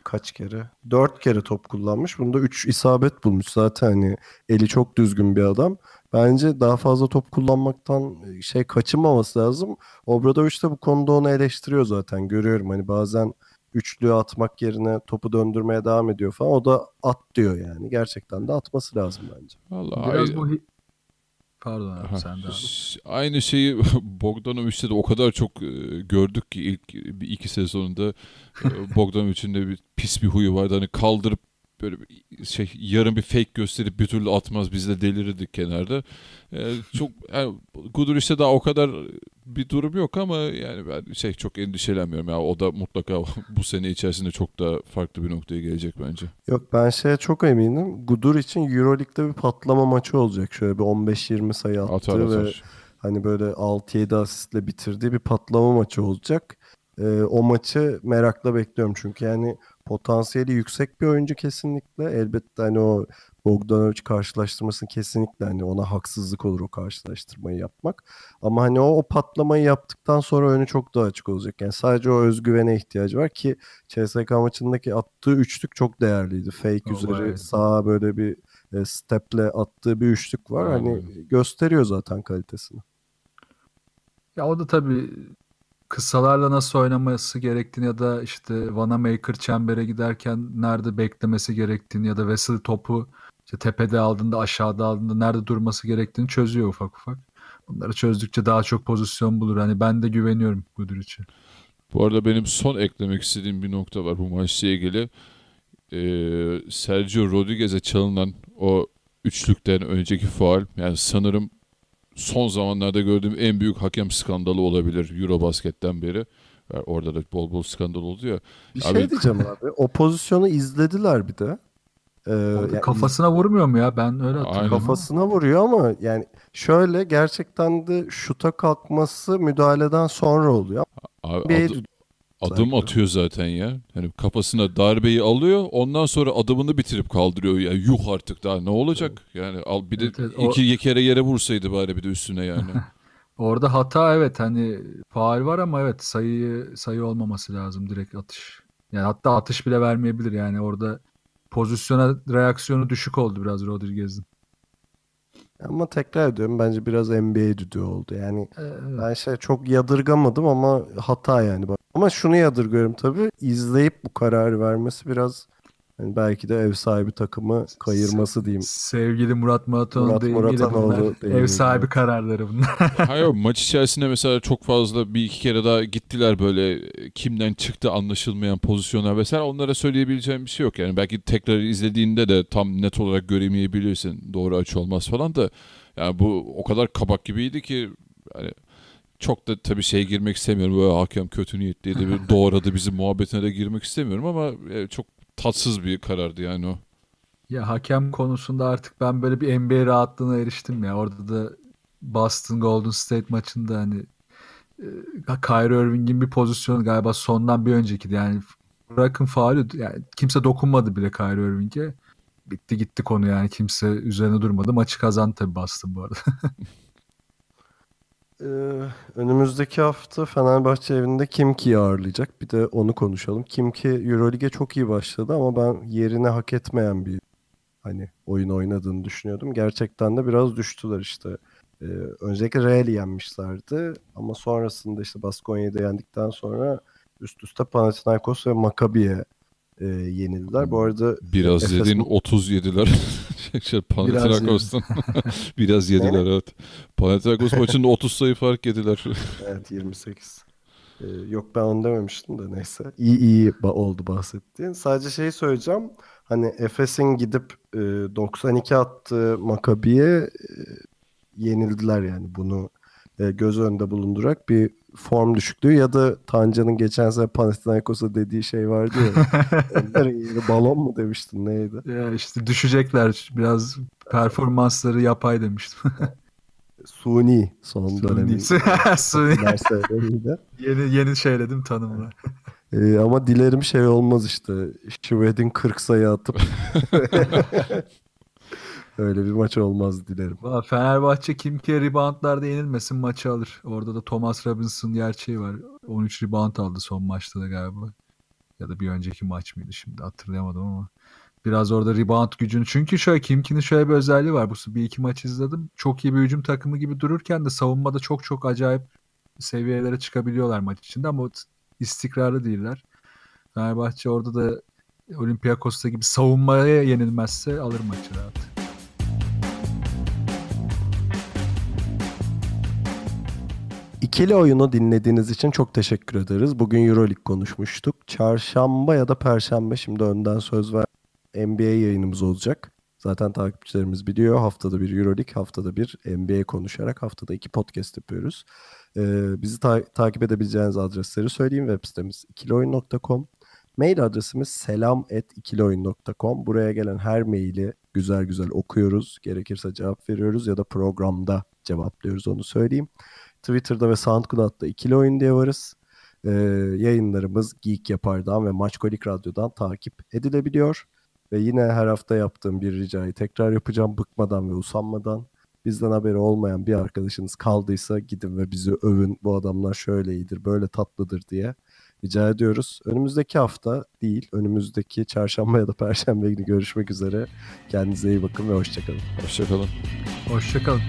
kaç kere? Dört kere top kullanmış. Bunda üç isabet bulmuş. Zaten hani eli çok düzgün bir adam. Bence daha fazla top kullanmaktan e, şey kaçınmaması lazım. Obradoviç de bu konuda onu eleştiriyor zaten. Görüyorum hani bazen üçlü atmak yerine topu döndürmeye devam ediyor falan. O da at diyor yani. Gerçekten de atması lazım bence. Vallahi Biraz bu Pardon abi sen de Aynı şeyi Bogdanovic'te de o kadar çok e, gördük ki ilk iki sezonunda e, Bogdanovic'in de bir pis bir huyu vardı. Hani kaldırıp böyle şey yarın bir fake gösterip bir türlü atmaz biz de delirirdik kenarda. Ee, çok yani Goodrich'te daha o kadar bir durum yok ama yani ben şey çok endişelenmiyorum ya yani o da mutlaka bu sene içerisinde çok daha farklı bir noktaya gelecek bence. Yok ben şeye çok eminim. Gudur için EuroLeague'de bir patlama maçı olacak. Şöyle bir 15-20 sayı attı atar, atar. ve hani böyle 6-7 asistle bitirdiği bir patlama maçı olacak. Ee, o maçı merakla bekliyorum çünkü yani potansiyeli yüksek bir oyuncu kesinlikle. Elbette hani o Bogdanovic karşılaştırmasını kesinlikle hani ona haksızlık olur o karşılaştırmayı yapmak. Ama hani o, o patlamayı yaptıktan sonra önü çok daha açık olacak. Yani sadece o özgüvene ihtiyacı var ki CSK maçındaki attığı üçlük çok değerliydi. Fake oh, üzeri bayağı. sağa böyle bir e, steple attığı bir üçlük var. Hani Aynen. Hani gösteriyor zaten kalitesini. Ya o da tabii kısalarla nasıl oynaması gerektiğini ya da işte Vanamaker çembere giderken nerede beklemesi gerektiğini ya da Wesley topu işte tepede aldığında aşağıda aldığında nerede durması gerektiğini çözüyor ufak ufak. Bunları çözdükçe daha çok pozisyon bulur. Hani ben de güveniyorum için. Bu arada benim son eklemek istediğim bir nokta var bu maçla ilgili. Ee, Sergio Rodriguez'e çalınan o üçlükten önceki faal yani sanırım son zamanlarda gördüğüm en büyük hakem skandalı olabilir Eurobasket'ten beri. E, orada da bol bol skandal oldu ya. Bir abi... şey diyeceğim abi. O pozisyonu izlediler bir de. Ee, yani, kafasına vurmuyor mu ya? Ben öyle hatırlıyorum. Kafasına vuruyor ama yani şöyle gerçekten de şuta kalkması müdahaleden sonra oluyor. Abi, adı, Adım atıyor zaten ya. hani kafasına darbeyi alıyor. Ondan sonra adımını bitirip kaldırıyor. Ya yani yuh artık daha ne olacak? Yani al bir de evet, evet, o... iki kere yere vursaydı bari bir de üstüne yani. Orada hata evet hani faal var ama evet sayı sayı olmaması lazım direkt atış. Yani hatta atış bile vermeyebilir yani orada pozisyona reaksiyonu düşük oldu biraz Rodriguez'in. Ama tekrar ediyorum bence biraz NBA düdüğü oldu. Yani e, evet. ben şey çok yadırgamadım ama hata yani. Ama şunu yadırgıyorum tabii. izleyip bu kararı vermesi biraz yani belki de ev sahibi takımı kayırması diyeyim. Sevgili Murat Muratoğlu Murat Muratanoğlu Ev sahibi kararları bunlar. Hayır maç içerisinde mesela çok fazla bir iki kere daha gittiler böyle kimden çıktı anlaşılmayan pozisyonlar vesaire. Onlara söyleyebileceğim bir şey yok. Yani belki tekrar izlediğinde de tam net olarak göremeyebilirsin. Doğru açı olmaz falan da. Yani bu o kadar kabak gibiydi ki yani çok da tabii şey girmek istemiyorum. Böyle hakem ah, kötü niyetliydi, bir doğradı bizi muhabbetine de girmek istemiyorum ama e, çok tatsız bir karardı yani o. Ya hakem konusunda artık ben böyle bir NBA rahatlığına eriştim ya. Orada da Boston Golden State maçında hani e, Kyrie Irving'in bir pozisyonu galiba sondan bir önceki yani bırakın faulü yani kimse dokunmadı bile Kyrie Irving'e. Bitti gitti konu yani kimse üzerine durmadı. Maçı kazandı tabii Boston bu arada. Ee, önümüzdeki hafta Fenerbahçe evinde kim Kimki'yi ağırlayacak. Bir de onu konuşalım. Kim ki Euroleague'e çok iyi başladı ama ben yerine hak etmeyen bir hani oyun oynadığını düşünüyordum. Gerçekten de biraz düştüler işte. Ee, öncelikle Real'i yenmişlerdi ama sonrasında işte Baskonya'yı da yendikten sonra üst üste Panathinaikos ve Maccabi'ye e, yenildiler. Bu arada biraz Efes... yedin 30 yediler. Şey, şey, Panathinaikos'tan biraz yediler evet. Panathinaikos maçında 30 sayı fark yediler. evet 28. Ee, yok ben onu dememiştim de neyse. İyi iyi oldu bahsettiğin. Sadece şeyi söyleyeceğim. Hani Efes'in gidip e, 92 attığı Makabi'ye e, yenildiler yani bunu e, göz önünde bulundurarak bir form düşüklüğü ya da Tanca'nın geçen sene Panathinaikos'a dediği şey vardı ya. balon mu demiştin neydi? Ya işte düşecekler biraz performansları yapay demiştim. Suni son Suni. dönemi. Suni. yeni, yeni şeyledim tanımla. Ee, ama dilerim şey olmaz işte. Şved'in 40 sayı atıp Öyle bir maç olmaz dilerim. Vallahi Fenerbahçe kim ki reboundlarda yenilmesin maçı alır. Orada da Thomas Robinson gerçeği var. 13 rebound aldı son maçta da galiba. Ya da bir önceki maç mıydı şimdi hatırlayamadım ama. Biraz orada rebound gücünü. Çünkü şöyle Kimkin'in şöyle bir özelliği var. Bu bir iki maç izledim. Çok iyi bir hücum takımı gibi dururken de savunmada çok çok acayip seviyelere çıkabiliyorlar maç içinde ama istikrarlı değiller. Fenerbahçe orada da Olympiakos'ta gibi savunmaya yenilmezse alır maçı rahat. İkili oyunu dinlediğiniz için çok teşekkür ederiz. Bugün Euroleague konuşmuştuk. Çarşamba ya da perşembe şimdi önden söz ver. NBA yayınımız olacak. Zaten takipçilerimiz biliyor. Haftada bir Euroleague, haftada bir NBA konuşarak haftada iki podcast yapıyoruz. Ee, bizi ta- takip edebileceğiniz adresleri söyleyeyim. Web sitemiz ikilioyun.com. Mail adresimiz selam.ikilioyun.com. Buraya gelen her maili güzel güzel okuyoruz. Gerekirse cevap veriyoruz ya da programda cevaplıyoruz onu söyleyeyim. Twitter'da ve SoundCloud'da ikili oyun diye varız. Ee, yayınlarımız Geek Yapar'dan ve Maçkolik Radyo'dan takip edilebiliyor. Ve yine her hafta yaptığım bir ricayı tekrar yapacağım bıkmadan ve usanmadan. Bizden haberi olmayan bir arkadaşınız kaldıysa gidin ve bizi övün. Bu adamlar şöyle iyidir, böyle tatlıdır diye rica ediyoruz. Önümüzdeki hafta değil, önümüzdeki çarşamba ya da perşembe günü görüşmek üzere. Kendinize iyi bakın ve hoşçakalın. Hoşçakalın. Hoşçakalın.